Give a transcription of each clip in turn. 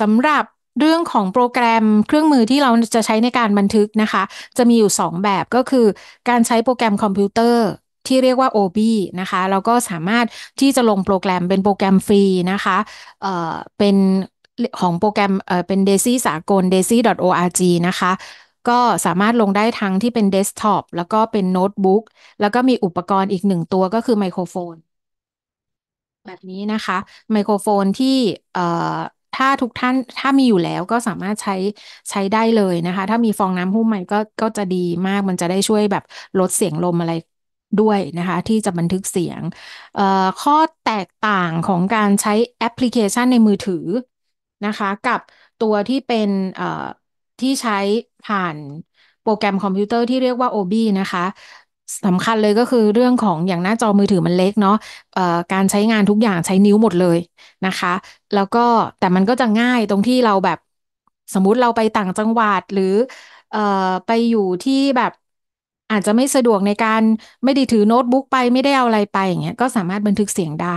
สำหรับเรื่องของโปรแกรมเครื่องมือที่เราจะใช้ในการบันทึกนะคะ จะมีอยู่ 2 แบบก็คือการใช้โปรแกรมคอมพิวเตอร์ที่เรียกว่า OB นะคะ แล้วก็สามารถที่จะลงโปรแกรมเป็นโปรแกรมฟรีนะคะเอ่อเป็นของโปรแกรมเอ่อเป็น daisy สากล daisy.org นะคะ ก็สามารถลงได้ทั้งที่เป็นเดสก์ท็อปแล้วก็เป็นโน้ตบุ๊กแล้วก็มีอุปกรณ์อีกหนึ่งตัวก็คือไมโครโฟน แบบนี้นะคะ ไมโครโฟนที่เอ่อถ้าทุกท่านถ้ามีอยู่แล้วก็สามารถใช้ใช้ได้เลยนะคะ ถ้ามีฟองน้ำหุ้มใหม่ก็ก็จะดีมากมันจะได้ช่วยแบบลดเสียงลมอะไรด้วยนะคะ ที่จะบันทึกเสียง ข้อแตกต่างของการใช้แอปพลิเคชันในมือถือนะคะ กับตัวที่เป็นที่ใช้ผ่านโปรแกรมคอมพิวเตอร์ที่เรียกว่า OB นะคะสำคัญเลยก็คือเรื่องของอย่างหน้าจอมือถือมันเล็กเนาะการใช้งานทุกอย่างใช้นิ้วหมดเลยนะคะ แล้วก็แต่มันก็จะง่ายตรงที่เราแบบสมมุติเราไปต่างจังหวัดหรือไปอยู่ที่แบบอาจจะไม่สะดวกในการไม่ได้ถือโน้ตบุ๊กไปไม่ได้เอาอะไรไปอย่างเงี้ยก็สามารถบันทึกเสียงได้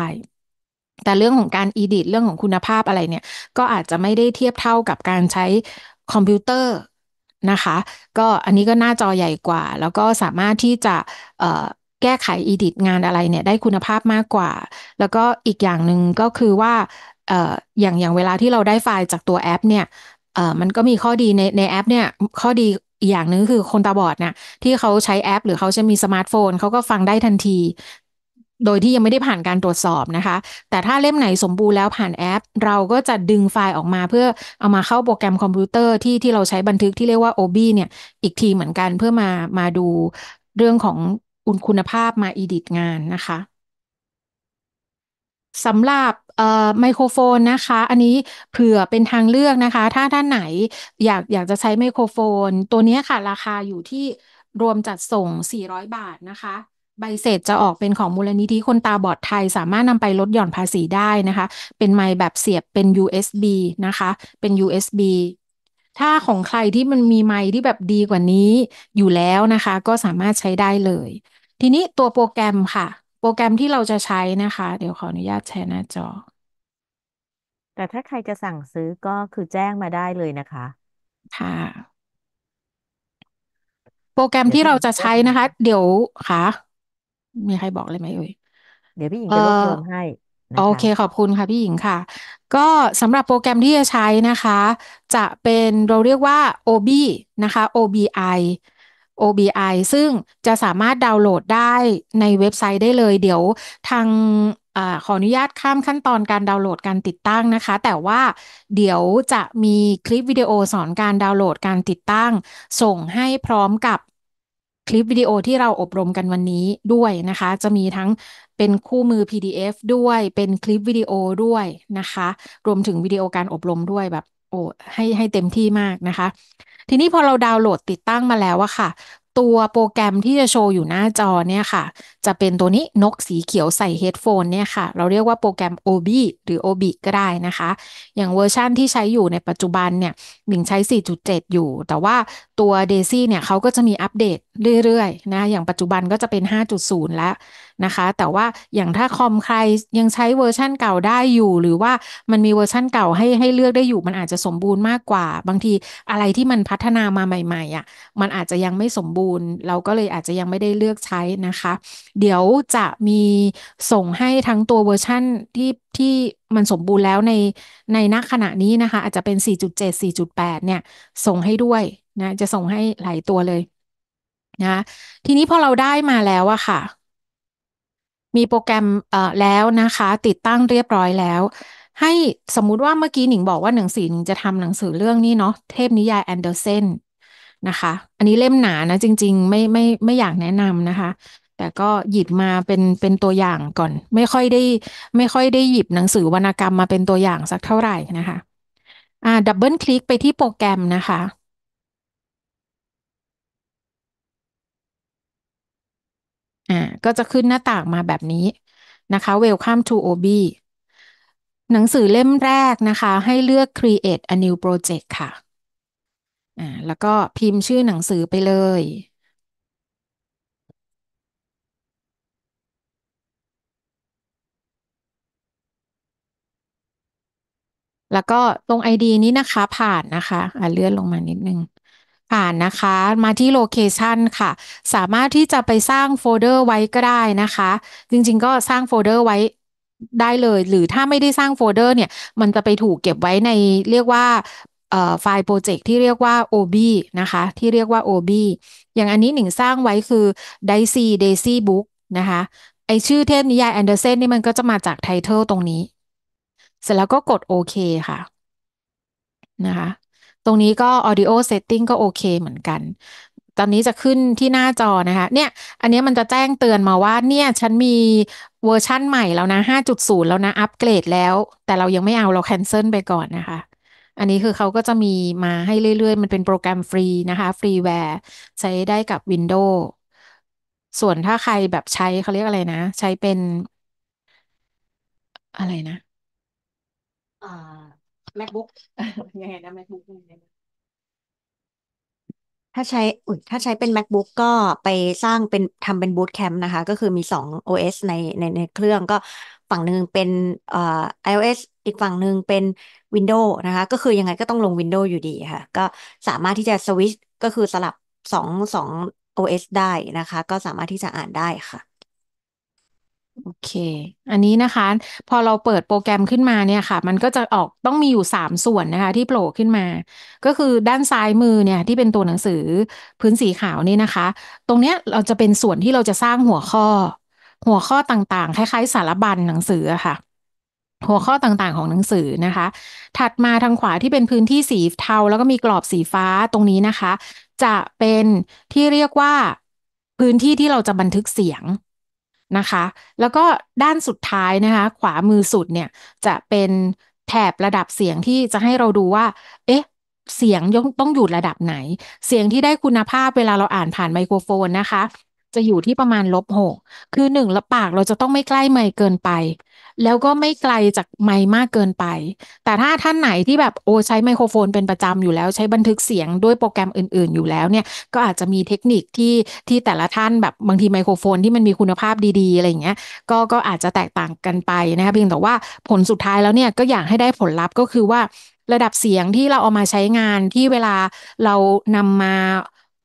แต่เรื่องของการอีดิตเรื่องของคุณภาพอะไรเนี่ยก็อาจจะไม่ได้เทียบเท่ากับการใช้คอมพิวเตอร์นะคะก็อันนี้ก็หน้าจอใหญ่กว่า แล้วก็สามารถที่จะแก้ไขอีดิทงานอะไรเนี่ยได้คุณภาพมากกว่า แล้วก็อีกอย่างหนึ่งก็คือว่า อย่างอย่างเวลาที่เราได้ไฟล์จากตัวแอปเนี่ยมันก็มีข้อดีในในแอปเนี่ยข้อดีอย่างหนึ่งคือคนตาบอดเนี่ยที่เขาใช้แอปหรือเขาจะมีสมาร์ทโฟน เขาก็ฟังได้ทันทีโดยที่ยังไม่ได้ผ่านการตรวจสอบนะคะ แต่ถ้าเล่มไหนสมบูรณ์แล้วผ่านแอป เราก็จะดึงไฟล์ออกมาเพื่อเอามาเข้าโปรแกรมคอมพิวเตอร์ ที่ที่เราใช้บันทึกที่เรียกว่า OB เนี่ย อีกทีเหมือนกันเพื่อมามาดูเรื่องของคุณภาพมาอีดิตงานนะคะสำหรับไมโครโฟนนะคะ อันนี้เผื่อเป็นทางเลือกนะคะ ถ้าท่านไหนอยากอยากจะใช้ไมโครโฟน ตัวนี้ค่ะราคาอยู่ที่รวมจัดส่ง 400 บาทนะคะใบเสร็จจะออกเป็นของมูลนิธิคนตาบอดไทย สามารถนำไปลดหย่อนภาษีได้นะคะ เป็นไม้แบบเสียบเป็น USB นะคะ เป็น USB ถ้าของใครที่มันมีไม้ที่แบบดีกว่านี้อยู่แล้วนะคะ ก็สามารถใช้ได้เลย ทีนี้ตัวโปรแกรมค่ะ โปรแกรมที่เราจะใช้นะคะ เดี๋ยวขออนุญาตแชร์หน้าจอ แต่ถ้าใครจะสั่งซื้อก็คือแจ้งมาได้เลยนะคะ ค่ะ โปรแกรมที่เราจะใช้นะคะ เดี๋ยวค่ะมีใครบอกเลยไหมเอ่ยเดี๋ยวพี่หญิงเอจะรวบรวมให้โอนะคะเคขอบคุณค่ะพี่หญิงค่ะ ก็สำหรับโปรแกรมที่จะใช้นะคะ จะเป็นเราเรียกว่า OBI นะคะ OBI OBI ซึ่งจะสามารถดาวน์โหลดได้ในเว็บไซต์ได้เลย เดี๋ยวทางอ่าขออนุญาตข้ามขั้นตอนการดาวน์โหลดการติดตั้งนะคะ แต่ว่าเดี๋ยวจะมีคลิปวิดีโอสอนการดาวน์โหลดการติดตั้ง ส่งให้พร้อมกับคลิป วิดีโอที่เราอบรมกันวันนี้ด้วยนะคะ จะมีทั้งเป็นคู่มือ PDF ด้วยเป็นคลิปวิดีโอด้วยนะคะ รวมถึงวิดีโอการอบรมด้วยแบบโอ้ให้ให้เต็มที่มากนะคะ ทีนี้พอเราดาวน์โหลดติดตั้งมาแล้วอะค่ะ ตัวโปรแกรมที่จะโชว์อยู่หน้าจอเนี่ยค่ะ จะเป็นตัวนี้นกสีเขียวใส่เฮดโฟนเนี่ยค่ะ เราเรียกว่าโปรแกรม OB หรือ OB ก็ได้นะคะ อย่างเวอร์ชั่นที่ใช้อยู่ในปัจจุบันเนี่ยนิงใช้ 4.7 อยู่ แต่ว่าตัว Daisy เนี่ยเขาก็จะมีอัปเดตเรื่อยๆ นะ อย่างปัจจุบันก็จะเป็น 5.0 แล้วนะคะ แต่ว่าอย่างถ้าคอมใครยังใช้เวอร์ชั่นเก่าได้อยู่ หรือว่ามันมีเวอร์ชั่นเก่าให้ให้เลือกได้อยู่ มันอาจจะสมบูรณ์มากกว่า บางทีอะไรที่มันพัฒนามาใหม่ๆอะ่ะ มันอาจจะยังไม่สมบูรณ์ เราก็เลยอาจจะยังไม่ได้เลือกใช้นะคะ เดี๋ยวจะมีส่งให้ทั้งตัวเวอร์ชั่นที่ที่มันสมบูรณ์แล้วในในณขณะนี้นะคะ อาจจะเป็น 4.7 4.8 เนี่ย ส่งให้ด้วยนะ จะส่งให้หลายตัวเลยนะทีนี้พอเราได้มาแล้วอะค่ะ มีโปรแกรมเอ่อแล้วนะคะ ติดตั้งเรียบร้อยแล้ว ให้สมมุติว่าเมื่อกี้หนิงบอกว่าหนังสือหนิงจะทำหนังสือเรื่องนี้เนาะเทพนิยายแอนเดอร์เซน นะคะ อันนี้เล่มหนานะ จริง ๆ ไม่ไม่ไม่อยากแนะนำนะคะ แต่ก็หยิบมาเป็นเป็นตัวอย่างก่อน ไม่ค่อยได้ไม่ค่อยได้หยิบหนังสือวรรณกรรมมาเป็นตัวอย่างสักเท่าไหร่นะคะอ่าดับเบิลคลิกไปที่โปรแกรมนะคะ่าก็จะขึ้นหน้าต่างมาแบบนี้นะคะ Welcome to OB หนังสือเล่มแรกนะคะให้เลือก create a new project ค่ะ อ่าแล้วก็พิมพ์ชื่อหนังสือไปเลย แล้วก็ตรง ID นี้นะคะ ผ่านนะคะอ่าเลื่อนลงมานิดนึงผ่านนะคะ มาที่โลเคชันค่ะสามารถที่จะไปสร้างโฟลเดอร์ไว้ก็ได้นะคะจริงๆก็สร้างโฟลเดอร์ไว้ได้เลย หรือถ้าไม่ได้สร้างโฟลเดอร์เนี่ย มันจะไปถูกเก็บไว้ในเรียกว่าไฟล์โปรเจกต์ที่เรียกว่า OB นะคะ ที่เรียกว่า OB อย่างอันนี้หนิงสร้างไว้คือ Daisy Daisy Book นะคะไอชื่อเทพนิยายแอนเดอร์เซนนี่มันก็จะมาจากไทเทลตรงนี้ เสร็จแล้วก็กดโอเคค่ะ นะคะตรงนี้ก็ audio setting ก็โอเคเหมือนกัน ตอนนี้จะขึ้นที่หน้าจอนะคะ เนี่ย อันนี้มันจะแจ้งเตือนมาว่า เนี่ย ฉันมีเวอร์ชั่นใหม่แล้วนะ 5.0 แล้วนะ อัปเกรดแล้ว แต่เรายังไม่เอา เราแคนเซิลไปก่อนนะคะ อันนี้คือเขาก็จะมีมาให้เรื่อยๆ มันเป็นโปรแกรมฟรีนะคะ ฟรีแวร์ ใช้ได้กับ Windows ส่วนถ้าใครแบบใช้เขาเรียกอะไรนะ ใช้เป็น อะไรนะ MacBook ยังไงนะ MacBook ยังไงถ้าใช้อุยถ้าใช้เป็น MacBook ก็ไปสร้างเป็นทำเป็น Bootcamp นะคะ ก็คือมีสอง OS ในในในเครื่อง ก็ฝั่งหนึ่งเป็นเอ่อ iOS อีกฝั่งหนึ่งเป็น Windows นะคะ ก็คือยังไงก็ต้องลง Windows อยู่ดีค่ะ ก็สามารถที่จะสวิตช์ก็คือสลับสองสอง OS ได้นะคะ ก็สามารถที่จะอ่านได้ค่ะโอเค อันนี้นะคะ พอเราเปิดโปรแกรมขึ้นมาเนี่ยค่ะมันก็จะออกต้องมีอยู่สามส่วนนะคะ ที่โผล่ขึ้นมา ก็คือด้านซ้ายมือเนี่ย ที่เป็นตัวหนังสือ พื้นสีขาวนี่นะคะ ตรงเนี้ยเราจะเป็นส่วนที่เราจะสร้างหัวข้อ หัวข้อต่างๆ คล้ายๆสารบัญหนังสืออะค่ะ หัวข้อต่างๆของหนังสือนะคะ ถัดมาทางขวาที่เป็นพื้นที่สีเทาแล้วก็มีกรอบสีฟ้าตรงนี้นะคะ จะเป็นที่เรียกว่าพื้นที่ที่เราจะบันทึกเสียงนะคะ แล้วก็ด้านสุดท้ายนะคะ ขวามือสุดเนี่ยจะเป็นแถบระดับเสียงที่จะให้เราดูว่า เอ๊ะ เสียงต้องอยู่ระดับไหน เสียงที่ได้คุณภาพเวลาเราอ่านผ่านไมโครโฟนนะคะจะอยู่ที่ประมาณลบหกคือหนึ่งละปากเราจะต้องไม่ใกล้ไมค์เกินไป แล้วก็ไม่ไกลจากไมค์มากเกินไป แต่ถ้าท่านไหนที่แบบโอ ใช้ไมโครโฟนเป็นประจำอยู่แล้วใช้บันทึกเสียงด้วยโปรแกรมอื่น ๆ อยู่แล้วเนี่ยก็อาจจะมีเทคนิคที่ที่แต่ละท่านแบบบางทีไมโครโฟนที่มันมีคุณภาพดี ๆ อะไรเงี้ยก็ก็อาจจะแตกต่างกันไปนะคะเพียงแต่ว่าผลสุดท้ายแล้วเนี่ยก็อยากให้ได้ผลลัพธ์ก็คือว่าระดับเสียงที่เราเอามาใช้งานที่เวลาเรานำมา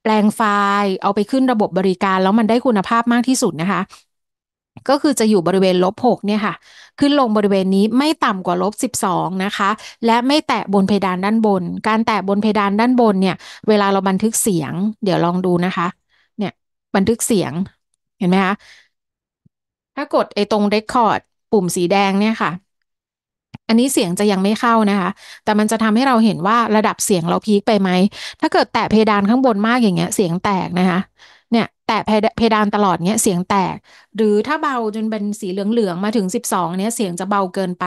แปลงไฟล์เอาไปขึ้นระบบบริการแล้วมันได้คุณภาพมากที่สุดนะคะ ก็คือจะอยู่บริเวณลบหกเนี่ยค่ะ ขึ้นลงบริเวณนี้ไม่ต่ำกว่าลบสิบองนะคะและไม่แตะบนเพดานด้านบน การแตะบนเพดานด้านบนเนี่ยเวลาเราบันทึกเสียง เดี๋ยวลองดูนะคะเนี่ยบันทึกเสียง เห็นไหมคะถ้ากดไอ้ตรงรคคอร์ดปุ่มสีแดงเนี่ยค่ะอันนี้เสียงจะยังไม่เข้านะคะ แต่มันจะทำให้เราเห็นว่าระดับเสียงเราพีคไปไหมถ้าเกิดแตะเพดานข้างบนมากอย่างเงี้ย เสียงแตกนะคะเนี่ย แตะเพดานตลอดเนี้ยเสียงแตกหรือถ้าเบาจนเป็นสีเหลืองๆมาถึงส2ิบองเนี้ยเสียงจะเบาเกินไป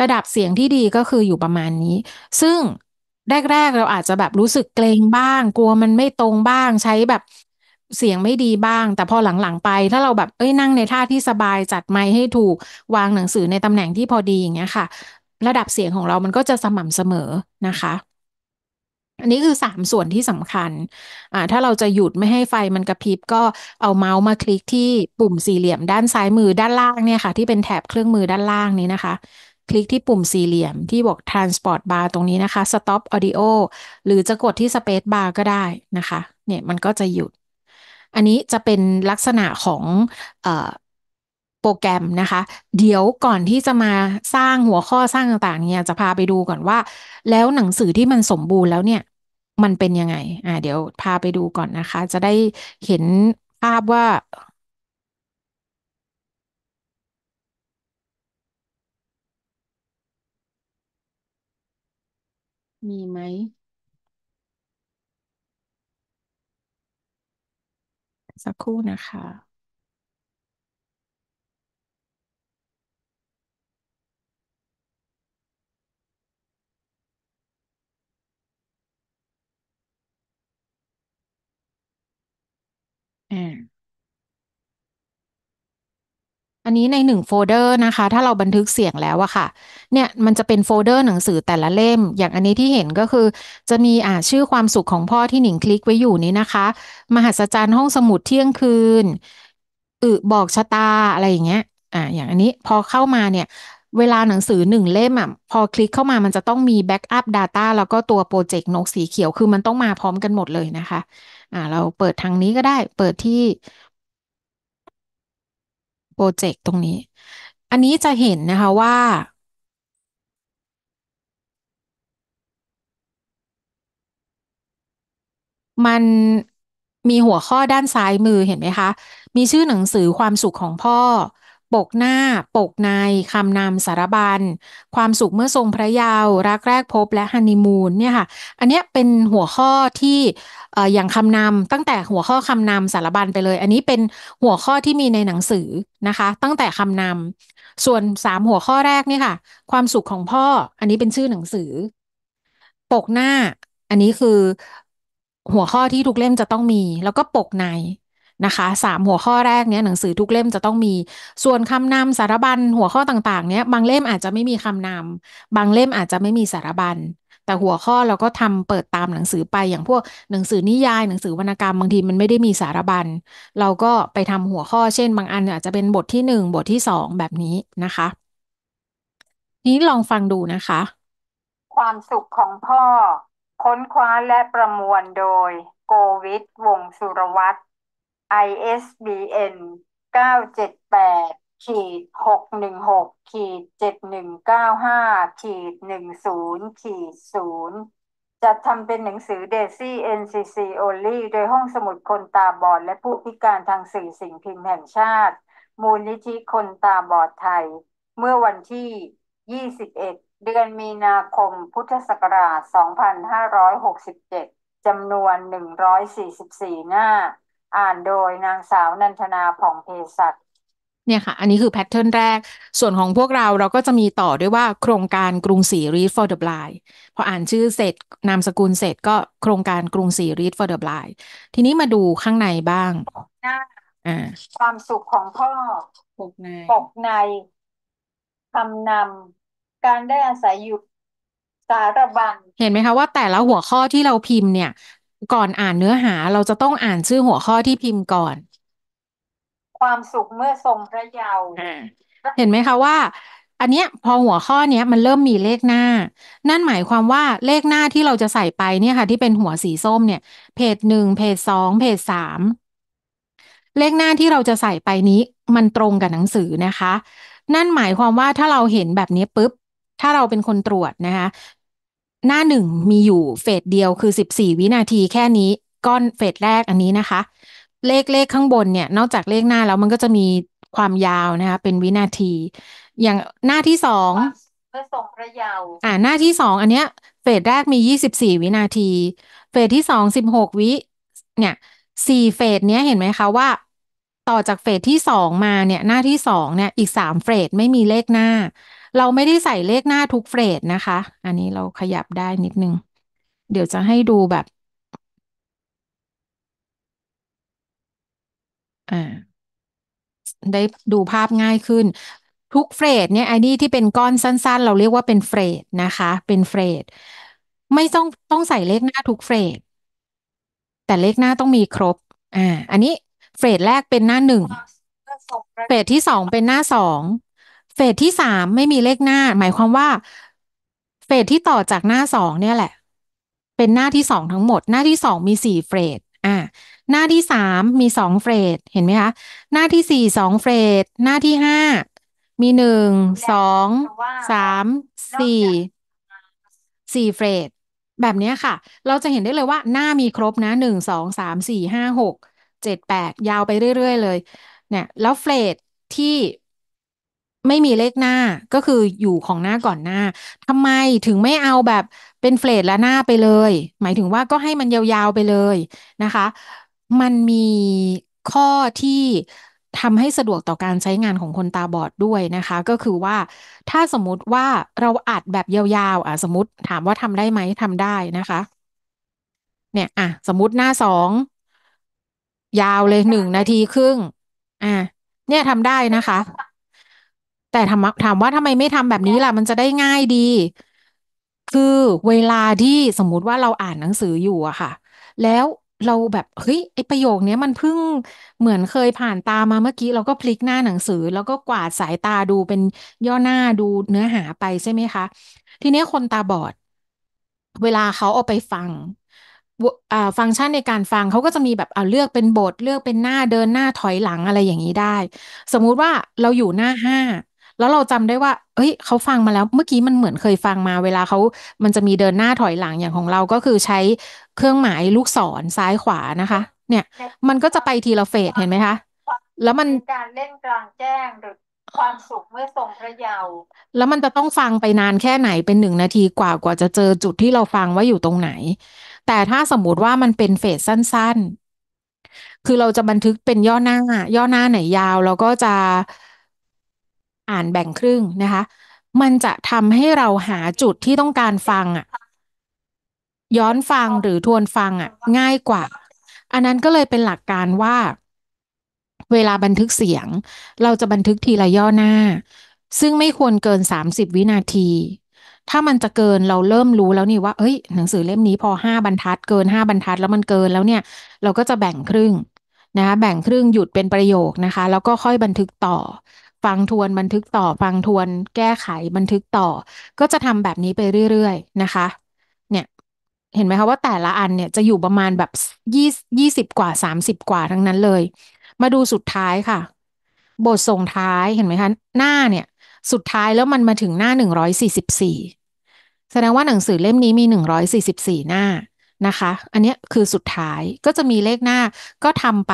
ระดับเสียงที่ดีก็คืออยู่ประมาณนี้ ซึ่ง แรกๆเราอาจจะแบบรู้สึกเกรงบ้าง กลัวมันไม่ตรงบ้างใช้แบบเสียงไม่ดีบ้าง แต่พอหลังๆ ไป ถ้าเราแบบ เอ้ยนั่งในท่าที่สบาย จัดไมค์ให้ถูกวางหนังสือในตำแหน่งที่พอดีอย่างเงี้ยค่ะ ระดับเสียงของเรามันก็จะสม่ำเสมอนะคะ อันนี้คือสามส่วนที่สำคัญอ่าถ้าเราจะหยุดไม่ให้ไฟมันกระพริบก็เอาเมาส์มาคลิกที่ปุ่มสี่เหลี่ยมด้านซ้ายมือด้านล่างเนี่ยค่ะที่เป็นแถบเครื่องมือด้านล่างนี้นะคะคลิกที่ปุ่มสี่เหลี่ยมที่บอก transport bar ตรงนี้นะคะ stop audio หรือจะกดที่ space bar ก็ได้นะคะเนี่ยมันก็จะหยุดอันนี้จะเป็นลักษณะของโปรแกรมนะคะ เดี๋ยวก่อนที่จะมาสร้างหัวข้อสร้างต่างๆ เนี่ย จะพาไปดูก่อนว่า แล้วหนังสือที่มันสมบูรณ์แล้วเนี่ย มันเป็นยังไงอ่าเดี๋ยวพาไปดูก่อนนะคะ จะได้เห็นภาพว่า มีไหมสักครู่นะคะอ่อันนี้ในหนึ่งโฟลเดอร์นะคะ ถ้าเราบันทึกเสียงแล้วอะค่ะ เนี่ยมันจะเป็นโฟลเดอร์หนังสือแต่ละเล่ม อย่างอันนี้ที่เห็นก็คือจะมีอ่าชื่อความสุขของพ่อที่หนิงคลิกไว้อยู่นี้นะคะ มหัศจรรย์ห้องสมุดเที่ยงคืนอึบอกชะตาอะไรอย่างเงี้ยอ่าอย่างอันนี้พอเข้ามาเนี่ย เวลาหนังสือหนึ่งเล่มอ่ะ พอคลิกเข้ามามันจะต้องมีแบ็กอัพ Data แล้วก็ตัวโปรเจกต์นกสีเขียว คือ มันต้องมาพร้อมกันหมดเลยนะคะ อ่า เราเปิดทางนี้ก็ได้เปิดที่โปรเจกต์ตรงนี้ อันนี้จะเห็นนะคะว่า มันมีหัวข้อด้านซ้ายมือเห็นไหมคะ มีชื่อหนังสือความสุขของพ่อ ปกหน้า ปกใน คำนำสารบัญความสุขเมื่อทรงพระยาวรักแรกพบและฮันนีมูนเนี่ยค่ะ อันนี้เป็นหัวข้อที่อย่างคำนำตั้งแต่หัวข้อคำนำสารบัญไปเลย อันนี้เป็นหัวข้อที่มีในหนังสือนะคะ ตั้งแต่คำนำส่วนสามหัวข้อแรกนี่ค่ะ ความสุขของพ่ออันนี้เป็นชื่อหนังสือ ปกหน้าอันนี้คือหัวข้อที่ทุกเล่มจะต้องมี แล้วก็ปกในนะคะสามหัวข้อแรกเนี้ยหนังสือทุกเล่มจะต้องมี ส่วนคำนำสารบัญหัวข้อต่างๆ เนี้ยบางเล่มอาจจะไม่มีคำนำบางเล่มอาจจะไม่มีสารบัญแต่หัวข้อเราก็ทำเปิดตามหนังสือไป อย่างพวกหนังสือนิยาย หนังสือวรรณกรรม บางทีมันไม่ได้มีสารบัญ เราก็ไปทำหัวข้อเช่นบางอันอาจจะเป็นบทที่หนึ่งบทที่สองแบบนี้นะคะ นี้ลองฟังดูนะคะ ความสุขของพ่อ ค้นคว้าและประมวลโดย โกวิทวงสุรวัตร ISBN 978ขีดหกหนึ่งหกขีดเจ็ดหนึ่งเก้าห้าขีดหนึ่งศูนย์ขีดศูนย์จะทำเป็นหนังสือดซี่เ NCC Only โดยห้องสมุดคนตาบอดและผู้พิการทางสื่อสิ่งพิมพ์แห่งชาติ มูลนิธิคนตาบอดไทย เมื่อวันที่ 21 เดือนมีนาคมพุทธศักราช 2567จำนวน 144 หน้า อ่านโดยนางสาวนันทนาผ่องเพศัตเนี่ยค่ะ อันนี้คือแพทเทิร์นแรก ส่วนของพวกเราเราก็จะมีต่อด้วยว่า โครงการกรุงศรี Read for the Blind พออ่านชื่อเสร็จนามสกุลเสร็จก็โครงการกรุงศรี Read for the Blind ทีนี้มาดูข้างในบ้างหน้าความสุขของพ่อปกในปกในคำนำการได้อาศัยอยู่สารบัญ เห็นไหมคะว่าแต่ละหัวข้อที่เราพิมพ์เนี่ย ก่อนอ่านเนื้อหาเราจะต้องอ่านชื่อหัวข้อที่พิมพ์ก่อนความสุขเมื่อทรงพระเยาว์เห็นไหมคะว่าอันเนี้ยพอหัวข้อเนี้ย มันเริ่มมีเลขหน้า นั่นหมายความว่าเลขหน้าที่เราจะใส่ไปเนี่ยค่ะ ที่เป็นหัวสีส้มเนี่ย เพจหนึ่งเพจสองเพจสามเลขหน้าที่เราจะใส่ไปนี้มันตรงกับหนังสือนะคะ นั่นหมายความว่าถ้าเราเห็นแบบนี้ปุ๊บถ้าเราเป็นคนตรวจนะคะหน้าหนึ่งมีอยู่เฟสเดียวคือสิบสี่วินาทีแค่นี้ก้อนเฟสแรกอันนี้นะคะเลขเลขข้างบนเนี่ย นอกจากเลขหน้าแล้วมันก็จะมีความยาวนะคะเป็นวินาที อย่างหน้าที่สองเพื่อส่งระยะอ่าหน้าที่สองอันเนี้ยเฟสแรกมียี่สิบสี่วินาที เฟสที่สองสิบหกวิเนี่ยสี่เฟสเนี้ยเห็นไหมคะว่า ต่อจากเฟสที่สองมาเนี่ยหน้าที่สองเนี่ย อีกสามเฟสไม่มีเลขหน้า เราไม่ได้ใส่เลขหน้าทุกเฟสนะคะ อันนี้เราขยับได้นิดนึง เดี๋ยวจะให้ดูแบบอ่าได้ดูภาพง่ายขึ้น ทุกเฟรด เนี่ยไอ้นี่ที่เป็นก้อนสั้นๆ เราเรียกว่าเป็นเฟรดนะคะ เป็นเฟรด ไม่ต้องต้องใส่เลขหน้าทุกเฟรด แต่เลขหน้าต้องมีครบ อ่า อันนี้เฟรดแรกเป็นหน้าหนึ่งเฟรดที่สองเป็นหน้าสองเฟรดที่สามไม่มีเลขหน้า หมายความว่าเฟรดที่ต่อจากหน้าสองเนี่ยแหละ เป็นหน้าที่สองทั้งหมดหน้าที่สองมีสี่เฟรด อ่าหน้าที่สามมีสองเฟรดเห็นไหมคะหน้าที่สี่สองเฟรด หน้าที่ห้ามีหนึ่งสองสามสี่สี่เฟรด แบบนี้ค่ะ เราจะเห็นได้เลยว่าหน้ามีครบนะหนึ่งสองสามสี่ห้าหกเจ็ดแปดยาวไปเรื่อยๆ เลย เนี่ย แล้วเฟรดที่ไม่มีเลขหน้าก็คืออยู่ของหน้าก่อนหน้าทำไมถึงไม่เอาแบบเป็นเฟรตและหน้าไปเลย หมายถึงว่าก็ให้มันยาว ๆไปเลยนะคะมันมีข้อที่ทำให้สะดวกต่อการใช้งานของคนตาบอดด้วยนะคะ ก็คือว่า ถ้าสมมติว่าเราอัดแบบยาวๆ อ่ะ สมมติ ถามว่าทำได้ไหมทำได้นะคะ เนี่ยอ่ะสมมติหน้าสอง ยาวเลยหนึ่งนาทีครึ่งอ่ะเนี่ยทำได้นะคะ แต่ถามถามว่าทำไมไม่ทำแบบนี้ล่ะมันจะได้ง่ายดี คือเวลาที่สมมติว่าเราอ่านหนังสืออยู่อะค่ะ แล้วเราแบบเฮ้ยไอประโยคเนี้ยมันเพิ่งเหมือนเคยผ่านตามาเมื่อกี้ เราก็พลิกหน้าหนังสือแล้วก็กวาดสายตาดูเป็นย่อหน้าดูเนื้อหาไปใช่ไหมคะ ทีนี้คนตาบอด เวลาเขาเอาไปฟังอ่าฟังก์ชันในการฟัง เขาก็จะมีแบบเอาเลือกเป็นบทเลือกเป็นหน้าเดินหน้าถอยหลังอะไรอย่างนี้ได้ สมมุติว่าเราอยู่หน้าห้าแล้วเราจำได้ว่าเฮ้ย เขาฟังมาแล้ว เมื่อกี้มันเหมือนเคยฟังมา เวลาเขา มันจะมีเดินหน้าถอยหลังอย่างของเรา ก็คือใช้เครื่องหมายลูกศรซ้ายขวานะคะ เนี่ย มันก็จะไปทีละเฟสเห็นไหมคะ แล้วมัน การเล่นกลางแจ้งหรือความสุขเมื่อทรงพระเยาว์แล้วมันจะต้องฟังไปนานแค่ไหน เป็นหนึ่งนาทีกว่ากว่าจะเจอจุดที่เราฟังว่าอยู่ตรงไหน แต่ถ้าสมมติว่ามันเป็นเฟสสั้น ๆ คือเราจะบันทึกเป็นย่อหน้า ย่อหน้าไหนยาวเราก็จะอ่านแบ่งครึ่งนะคะ มันจะทำให้เราหาจุดที่ต้องการฟังอ่ะย้อนฟังหรือทวนฟังอ่ะง่ายกว่า อันนั้นก็เลยเป็นหลักการว่า เวลาบันทึกเสียง เราจะบันทึกทีละย่อหน้า ซึ่งไม่ควรเกินสามสิบวินาที ถ้ามันจะเกินเราเริ่มรู้แล้วนี่ว่า เอ้ยหนังสือเล่มนี้พอห้าบรรทัดเกินห้าบรรทัด แล้วมันเกินแล้วเนี่ย เราก็จะแบ่งครึ่งนะคะแบ่งครึ่งหยุดเป็นประโยคนะคะแล้วก็ค่อยบันทึกต่อฟังทวนบันทึกต่อ ฟังทวนแก้ไขบันทึกต่อก็จะทำแบบนี้ไปเรื่อย ๆ นะคะเนี่ยเห็นไหมคะว่าแต่ละอันเนี่ยจะอยู่ประมาณแบบยี่ยี่สิบกว่าสามสิบกว่าทั้งนั้นเลย มาดูสุดท้ายค่ะ บทส่งท้ายเห็นไหมคะ หน้าเนี่ยสุดท้ายแล้วมันมาถึงหน้าหนึ่งร้อยสี่สิบสี่แสดงว่าหนังสือเล่มนี้มีหนึ่งร้อยสี่สิบสี่หน้านะคะ อันนี้คือสุดท้ายก็จะมีเลขหน้าก็ทำไป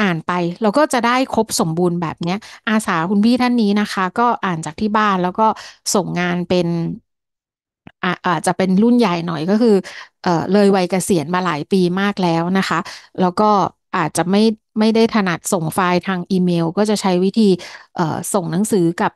อ่านไปเราก็จะได้ครบสมบูรณ์แบบเนี้ยอาสาคุณพี่ท่านนี้นะคะ ก็อ่านจากที่บ้านแล้วก็ส่งงานเป็นอาจจะเป็นรุ่นใหญ่หน่อยก็คือเออเลยวัยเกษียณมาหลายปีมากแล้วนะคะ แล้วก็อาจจะไม่ไม่ได้ถนัดส่งไฟล์ทางอีเมล ก็จะใช้วิธีส่งหนังสือกับ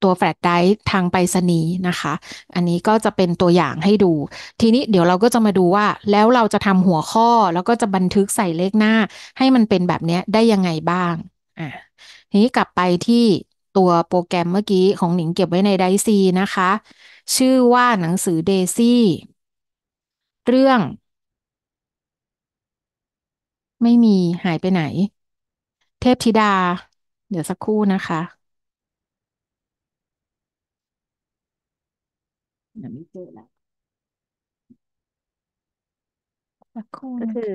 ตัวแฟลชไดร์ทางไปรษณีย์นะคะ อันนี้ก็จะเป็นตัวอย่างให้ดู ทีนี้เดี๋ยวเราก็จะมาดูว่า แล้วเราจะทำหัวข้อแล้วก็จะบันทึกใส่เลขหน้า ให้มันเป็นแบบนี้ได้ยังไงบ้าง อ่ะทีนี้กลับไปที่ตัวโปรแกรมเมื่อกี้ของหนิงเก็บไว้ในไดซีนะคะ ชื่อว่าหนังสือเดซี่ เรื่อง ไม่มีหายไปไหน เทพธิดา เดี๋ยวสักครู่นะคะเดี๋ยวไม่เจอละสักครู่ก็นะคือ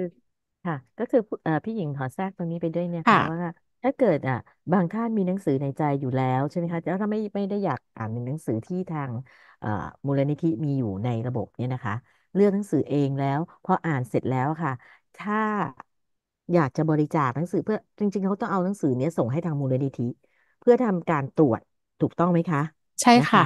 คะค่ะ ก็คือเอ่อพี่หญิงขอแทรกตรงนี้ไปด้วยเนี่ยค่ะ่ะว่าถ้าเกิดอ่ะ บางท่านมีหนังสือในใจอยู่แล้วใช่ไหมคะแล้วถ้าไม่ไม่ได้อยากอ่านหนังสือที่ทางเอ่อมูลนิธิมีอยู่ในระบบเนี่ยนะคะ เลือกหนังสือเองแล้วพออ่านเสร็จแล้วค่ะ ถ้าอยากจะบริจาคหนังสือ เพื่อ จริง ๆเขาต้องเอาหนังสือเนี้ย ส่งให้ทางมูลนิธิเพื่อทำการตรวจถูกต้องไหมคะ ใช่นะคะค่ะ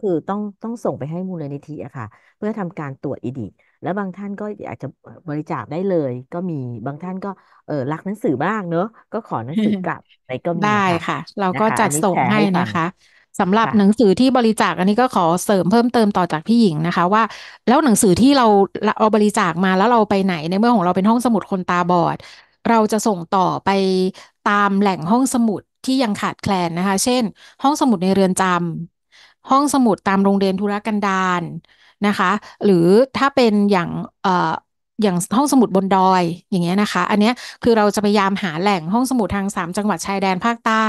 คือต้องต้องส่งไปให้มูลนิธิอะค่ะเพื่อทำการตรวจอีดิแล้วบางท่านก็อยากจะบริจาคได้เลย ก็มีบางท่านก็เออรักหนังสือบ้างเนอะก็ขอหนังสือกลับอะไก็มีได้ค่ะเราก็จัดส่งให้นะคะสำหรับหนังสือที่บริจาคอันนี้ก็ขอเสริมเพิ่มเติมต่อจากพี่หญิงนะคะว่า แล้วหนังสือที่เราเอาบริจาคมาแล้วเราไปไหนในเมื่อของเราเป็นห้องสมุดคนตาบอดเราจะส่งต่อไปตามแหล่งห้องสมุดที่ยังขาดแคลนนะคะ เช่นห้องสมุดในเรือนจำห้องสมุดตามโรงเรียนธุรกันดารนะคะ หรือถ้าเป็นอย่างอย่างห้องสมุดบนดอยอย่างเงี้ยนะคะ อันนี้คือเราจะพยายามหาแหล่งห้องสมุดทาง 3 จังหวัดชายแดนภาคใต้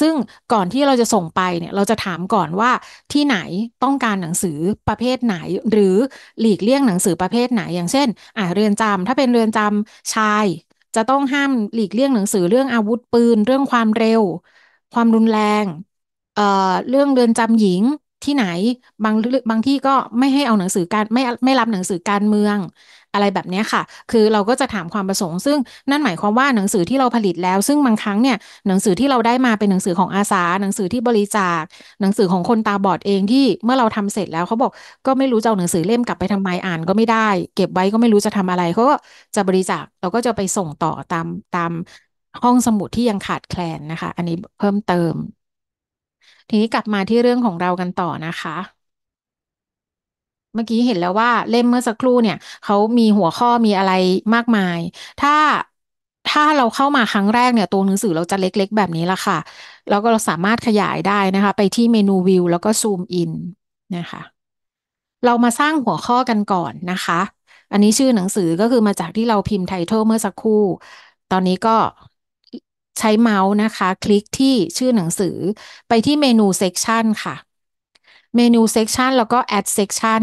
ซึ่งก่อนที่เราจะส่งไปเนี่ยเราจะถามก่อนว่าที่ไหนต้องการหนังสือประเภทไหน หรือหลีกเลี่ยงหนังสือประเภทไหน อย่างเช่น อ่าเรือนจำ ถ้าเป็นเรือนจำชาย จะต้องห้ามหลีกเลี่ยงหนังสือเรื่องอาวุธปืน เรื่องความเร็วความรุนแรงเอ่อเรื่องเรือนจำหญิงที่ไหนบางบางที่ก็ไม่ให้เอาหนังสือการไม่ไม่รับหนังสือการเมือง อะไรแบบนี้ค่ะ คือเราก็จะถามความประสงค์ ซึ่งนั่นหมายความว่าหนังสือที่เราผลิตแล้ว ซึ่งบางครั้งเนี่ยหนังสือที่เราได้มาเป็นหนังสือของอาสา หนังสือที่บริจาค หนังสือของคนตาบอดเองที่เมื่อเราทำเสร็จแล้วเขาบอก ก็ไม่รู้จะเอาหนังสือเล่มกลับไปทำไมอ่านก็ไม่ได้ เก็บไว้ก็ไม่รู้จะทำอะไรเขาก็จะบริจาคเราก็จะไปส่งต่อตามตามห้องสมุดที่ยังขาดแคลนนะคะ อันนี้เพิ่มเติมทีนี้กลับมาที่เรื่องของเรากันต่อนะคะ เมื่อกี้เห็นแล้วว่าเล่มเมื่อสักครู่เนี่ยเขามีหัวข้อมีอะไรมากมาย ถ้าถ้าเราเข้ามาครั้งแรกเนี่ย ตัวหนังสือเราจะเล็ก ๆ แบบนี้ละค่ะ แล้วก็เราสามารถขยายได้นะคะ ไปที่เมนูวิวแล้วก็ซูมอินนะคะ เรามาสร้างหัวข้อกันก่อนนะคะ อันนี้ชื่อหนังสือก็คือมาจากที่เราพิมพ์ไทเทลเมื่อสักครู่ ตอนนี้ก็ใช้เมาส์นะคะ คลิกที่ชื่อหนังสือไปที่เมนูเซกชันค่ะ เมนูเซกชันแล้วก็ add section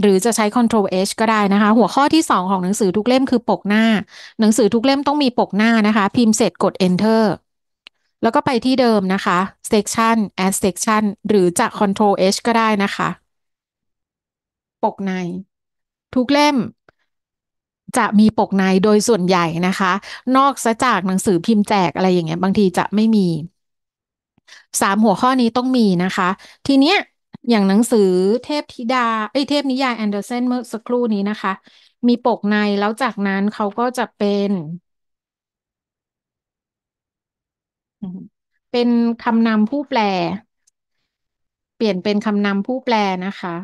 หรือจะใช้ Ctrl H ก็ได้นะคะ หัวข้อที่ 2 ของหนังสือทุกเล่มคือปกหน้า หนังสือทุกเล่มต้องมีปกหน้านะคะ พิมพ์เสร็จกด Enter แล้วก็ไปที่เดิมนะคะ section add section หรือจะ Ctrl H ก็ได้นะคะ ปกใน ทุกเล่มจะมีปกในโดยส่วนใหญ่นะคะ นอกซะจากหนังสือพิมพ์แจกอะไรอย่างเงี้ยบางทีจะไม่มี สามหัวข้อนี้ต้องมีนะคะ ทีเนี้ย อย่างหนังสือเทพธิดาเอ้ยเทพนิยายแอนเดอร์เซนเมื่อสักครู่นี้นะคะ มีปกในแล้วจากนั้นเขาก็จะเป็น เป็นคำนำผู้แปล เปลี่ยนเป็นคำนำผู้แปลนะคะ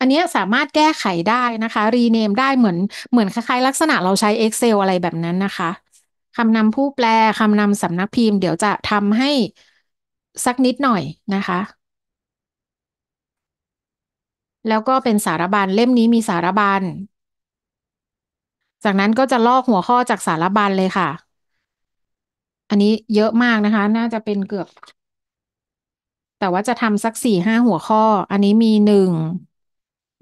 อันนี้สามารถแก้ไขได้นะคะ รีเนมได้เหมือนเหมือนคล้ายๆลักษณะเราใช้ Excel อะไรแบบนั้นนะคะคำนำผู้แปลคำนำสำนักพิมพ์ เดี๋ยวจะทำให้สักนิดหน่อยนะคะ แล้วก็เป็นสารบัญเล่มนี้มีสารบัญ จากนั้นก็จะลอกหัวข้อจากสารบัญเลยค่ะ อันนี้เยอะมากนะคะ น่าจะเป็นเกือบ แต่ว่าจะทำสักสี่ห้าหัวข้อ อันนี้มีหนึ่ง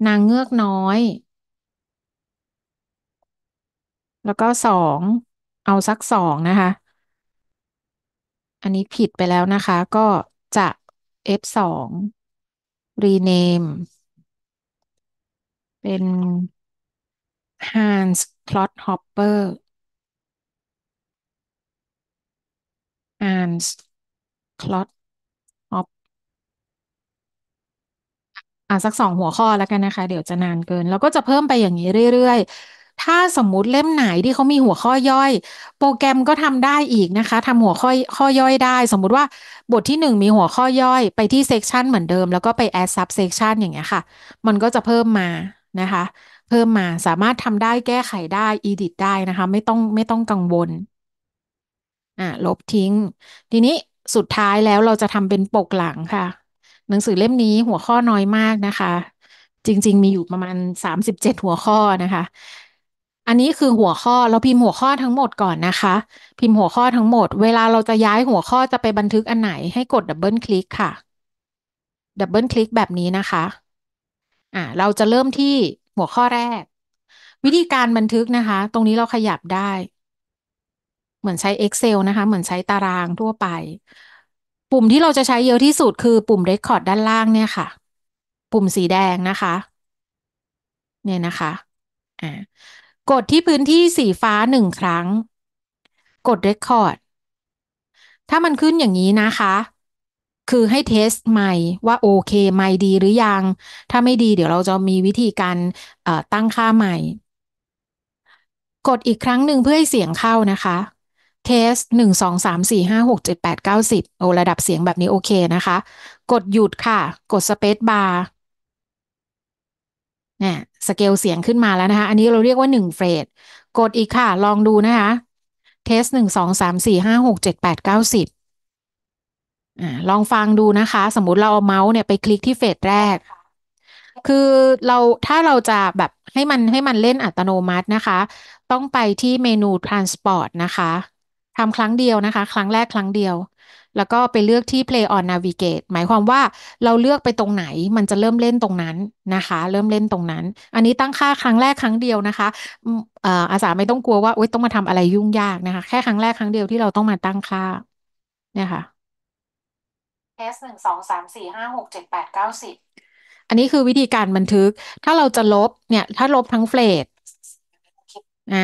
นางเงือกน้อย แล้วก็สองเอาสักสองนะคะ อันนี้ผิดไปแล้วนะคะ ก็จะ F2 rename เป็น Hans Clodhopper Hans Clod อ่ะสักสองหัวข้อแล้วกันนะคะเดี๋ยวจะนานเกิน แล้วก็จะเพิ่มไปอย่างนี้เรื่อยๆ ถ้าสมมุติเล่มไหนที่เขามีหัวข้อย่อย โปรแกรมก็ทำได้อีกนะคะ ทำหัวข้อข้อย่อย ได้ สมมุติว่าบทที่หนึ่งมีหัวข้อย่อย ไปที่เซกชันเหมือนเดิม แล้วก็ไปแอดซับเซกชันอย่างเงี้ยค่ะ มันก็จะเพิ่มมานะคะ เพิ่มมาสามารถทำได้แก้ไขได้อีดิทได้นะคะ ไม่ต้องไม่ต้องกังวลอ่ะลบทิ้ง ทีนี้สุดท้ายแล้วเราจะทำเป็นปกหลังค่ะหนังสือเล่มนี้หัวข้อน้อยมากนะคะ จริง ๆ มีอยู่ประมาณสามสิบเจ็ดหัวข้อนะคะ อันนี้คือหัวข้อเราพิมพ์หัวข้อทั้งหมดก่อนนะคะ พิมพ์หัวข้อทั้งหมด เวลาเราจะย้ายหัวข้อจะไปบันทึกอันไหนให้กดดับเบิลคลิกค่ะดับเบิลคลิกแบบนี้นะคะอ่าเราจะเริ่มที่หัวข้อแรก วิธีการบันทึกนะคะ ตรงนี้เราขยับได้ เหมือนใช้ Excel นะคะ เหมือนใช้ตารางทั่วไปปุ่มที่เราจะใช้เยอะที่สุดคือปุ่ม Record ด้านล่างเนี่ยค่ะ ปุ่มสีแดงนะคะ เนี่ยนะคะอ่ากดที่พื้นที่สีฟ้าหนึ่งครั้ง กด Record ถ้ามันขึ้นอย่างนี้นะคะ คือให้เทสไม่ว่าโอเคไม่ดีหรือยัง ถ้าไม่ดีเดี๋ยวเราจะมีวิธีการตั้งค่าใหม่ กดอีกครั้งหนึ่งเพื่อให้เสียงเข้านะคะเทสหนึ่งสองสามสี่ห้าหกเจ็ดแปดเก้าสิบโอระดับเสียงแบบนี้โอเคนะคะ กดหยุดค่ะ กดสเปซบาร์เนี่ยสเกลเสียงขึ้นมาแล้วนะคะ อันนี้เราเรียกว่าหนึ่งเฟรดกดอีกค่ะ ลองดูนะคะเทสหนึ่งสองสามสี่ห้าหกเจ็ดแปดเก้าสิบลองฟังดูนะคะ สมมติเราเอาเมาส์เนี่ยไปคลิกที่เฟสแรก คือเราถ้าเราจะแบบให้มันให้มันเล่นอัตโนมัตินะคะ ต้องไปที่เมนู transport นะคะทำครั้งเดียวนะคะ ครั้งแรกครั้งเดียว แล้วก็ไปเลือกที่ play on navigate หมายความว่าเราเลือกไปตรงไหน มันจะเริ่มเล่นตรงนั้นนะคะ เริ่มเล่นตรงนั้น อันนี้ตั้งค่าครั้งแรกครั้งเดียวนะคะอาสาไม่ต้องกลัวว่าต้องมาทำอะไรยุ่งยากนะคะแค่ครั้งแรกครั้งเดียวที่เราต้องมาตั้งค่า เนี่ยค่ะเทสหนึ่ง สอง สามสี่ ห้าหก เจ็ดแปดเก้าสิบอันนี้คือวิธีการบันทึกถ้าเราจะลบเนี่ย ถ้าลบทั้งเฟรดอ่า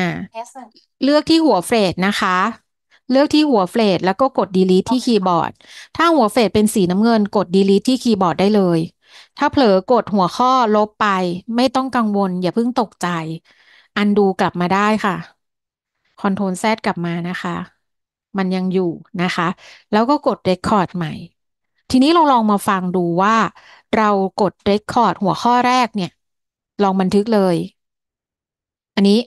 เลือกที่หัวเฟรดนะคะเลือกที่หัวเฟลดแล้วก็กด delete ที่คีย์บอร์ด ถ้าหัวเฟลดเป็นสีน้ำเงินกด delete ที่คีย์บอร์ด ได้เลย ถ้าเผลอกดหัวข้อลบไปไม่ต้องกังวล อย่าเพิ่งตกใจ อันดูกลับมาได้ค่ะคอนโรลแซดกลับมานะคะ มันยังอยู่นะคะ แล้วก็กด Record ใหม่ ทีนี้เราลองมาฟังดูว่า เรากด Record หัวข้อแรกเนี่ย ลองบันทึกเลย อันนี้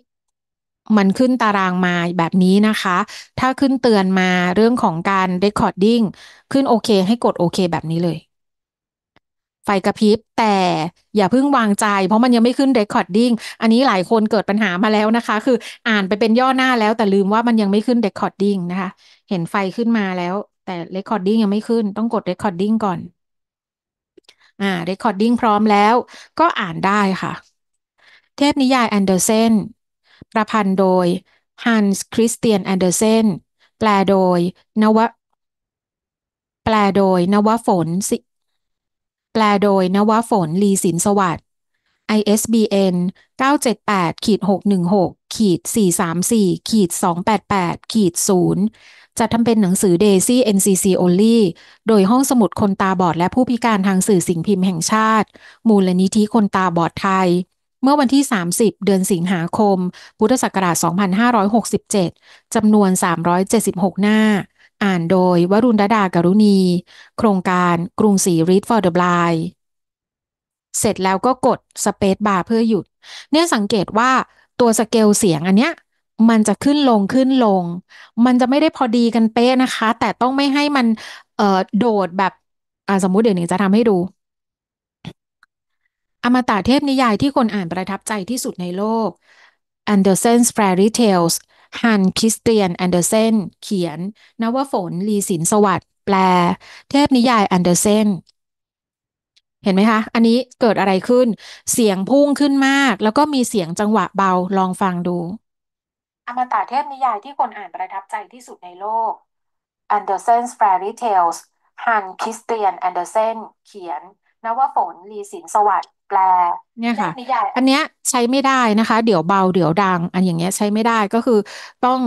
มันขึ้นตารางมาแบบนี้นะคะ ถ้าขึ้นเตือนมาเรื่องของการ Recording ขึ้นโอเคให้กดโอเคแบบนี้เลย ไฟกระพริบแต่อย่าเพิ่งวางใจ เพราะมันยังไม่ขึ้น Recording อันนี้หลายคนเกิดปัญหามาแล้วนะคะ คืออ่านไปเป็นย่อหน้าแล้วแต่ลืมว่ามันยังไม่ขึ้น Recording นะคะ เห็นไฟขึ้นมาแล้ว แต่ Recording ยังไม่ขึ้นต้องกด Recording ก่อน อ่า Recording พร้อมแล้ว ก็อ่านได้ค่ะ เทพนิยายแอนเดอร์เซนประพันธ์โดยฮันส์คริสเตียนแอนเดอร์เซนแปลโดย นวแปลโดยนวฝนสิแปลโดยนวฝนลีสินสวัสด์ ISBN 978 616ขีด434ขีด288ขีด0จัดทำเป็นหนังสือ Daisy NCC Only โดยห้องสมุดคนตาบอดและผู้พิการทางสื่อสิ่งพิมพ์แห่งชาติ มูลนิธิคนตาบอดไทยเมื่อวันที่ 30 เดือนสิงหาคม พุทธศักราช2567จำนวน 376 หน้า อ่านโดย วรุณดาดากรุณี โครงการกรุงศรีรีดฟอร์เดอะบลเสร็จแล้วก็กดสเปซบาร์เพื่อหยุด เนี่ยสังเกตว่าตัวสเกลเสียงอันเนี้ยมันจะขึ้นลงขึ้นลง มันจะไม่ได้พอดีกันเป๊ะนะคะ แต่ต้องไม่ให้มันเอ่อโดดแบบ สมมุติเดี๋ยวหนึ่งจะทำให้ดูอมตะเทพนิยายที่คนอ่านประทับใจที่สุดในโลก Andersen's Fairy Tales ฮันคริสเตียนแอนเดอร์เซนเขียน นวฝนลีสินสวัสด์แปล เทพนิยายแอนเดอร์เซนเห็นไหมคะ อันนี้เกิดอะไรขึ้น เสียงพุ่งขึ้นมาก แล้วก็มีเสียงจังหวะเบา ลองฟังดู อมตะเทพนิยายที่คนอ่านประทับใจที่สุดในโลก Andersen's Fairy Tales ฮันคริสเตียนแอนเดอร์เซนเขียน นวฝนลีสินสวัสด์แปลเนี่ยค่ะ อันเนี้ยใช้ไม่ได้นะคะ เดี๋ยวเบาเดี๋ยวดัง อันอย่างเงี้ยใช้ไม่ได้ ก็คือต้อง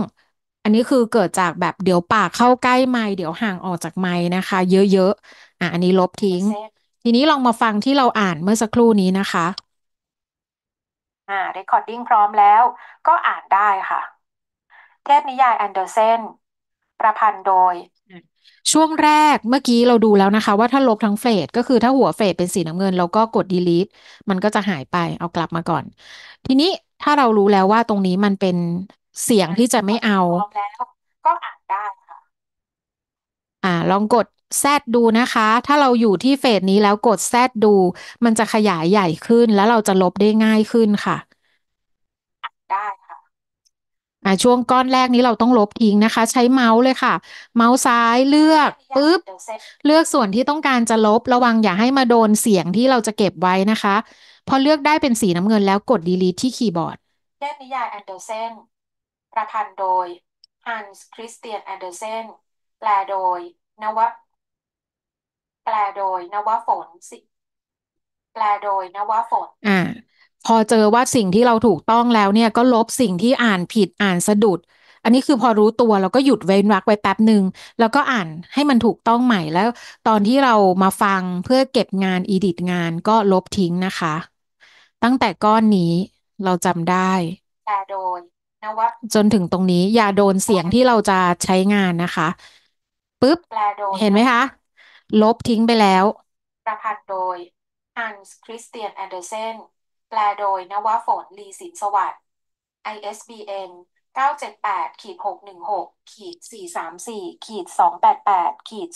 อันนี้คือเกิดจากแบบเดี๋ยวปากเข้าใกล้ไม้เดี๋ยวห่างออกจากไม้นะคะ เยอะๆอ่ะ อันนี้ลบทิ้ง ทีนี้ลองมาฟังที่เราอ่านเมื่อสักครู่นี้นะคะ อ่า recording พร้อมแล้ว ก็อ่านได้ค่ะ เทพนิยายแอนเดอร์เซน ประพันธ์โดยช่วงแรกเมื่อกี้เราดูแล้วนะคะ ว่าถ้าลบทั้งเฟดก็คือถ้าหัวเฟดเป็นสีน้ำเงินเราก็กด delete มันก็จะหายไป เอากลับมาก่อน ทีนี้ถ้าเรารู้แล้วว่าตรงนี้มันเป็นเสียงที่จะไม่เอาก็อ่านได้ค่ะอ่าลองกด Z ดูนะคะ ถ้าเราอยู่ที่เฟสนี้แล้วกด Z ดู มันจะขยายใหญ่ขึ้นแล้วเราจะลบได้ง่ายขึ้นค่ะได้อ่าช่วงก้อนแรกนี้เราต้องลบทิ้งนะคะ ใช้เมาส์เลยค่ะ เมาส์ซ้ายเลือกปึ๊บ เลือกส่วนที่ต้องการจะลบระวังอย่าให้มาโดนเสียงที่เราจะเก็บไว้นะคะ พอเลือกได้เป็นสีน้ำเงินแล้วกด delete ที่คีย์บอร์ดเล่มนิยายแอนเดอร์เซนประพันธ์โดยฮันส์คริสเตียนแอนเดอร์เซนแปลโดย นวแปลโดยนวฝนสิแปลโดยนวฝนอ่าพอเจอว่าสิ่งที่เราถูกต้องแล้วเนี่ยก็ลบสิ่งที่อ่านผิดอ่านสะดุด อันนี้คือพอรู้ตัวเราก็หยุดเว้นวรรคไว้แป๊บหนึ่งแล้วก็อ่านให้มันถูกต้องใหม่แล้ว ตอนที่เรามาฟังเพื่อเก็บงานอีดิทงานก็ลบทิ้งนะคะ ตั้งแต่ก้อนนี้เราจำได้แต่โดนนวจนถึงตรงนี้อย่าโดนเสียงที่เราจะใช้งานนะคะปึ๊บเห็นไหมคะลบทิ้งไปแล้วประพันธ์โดยฮันส์คริสเตียนแอนเดอร์เซนแปลโดยนวฝนลีสินสวัสดิ์ ISBN 978ขีด616ขีด434ขีด288ขีด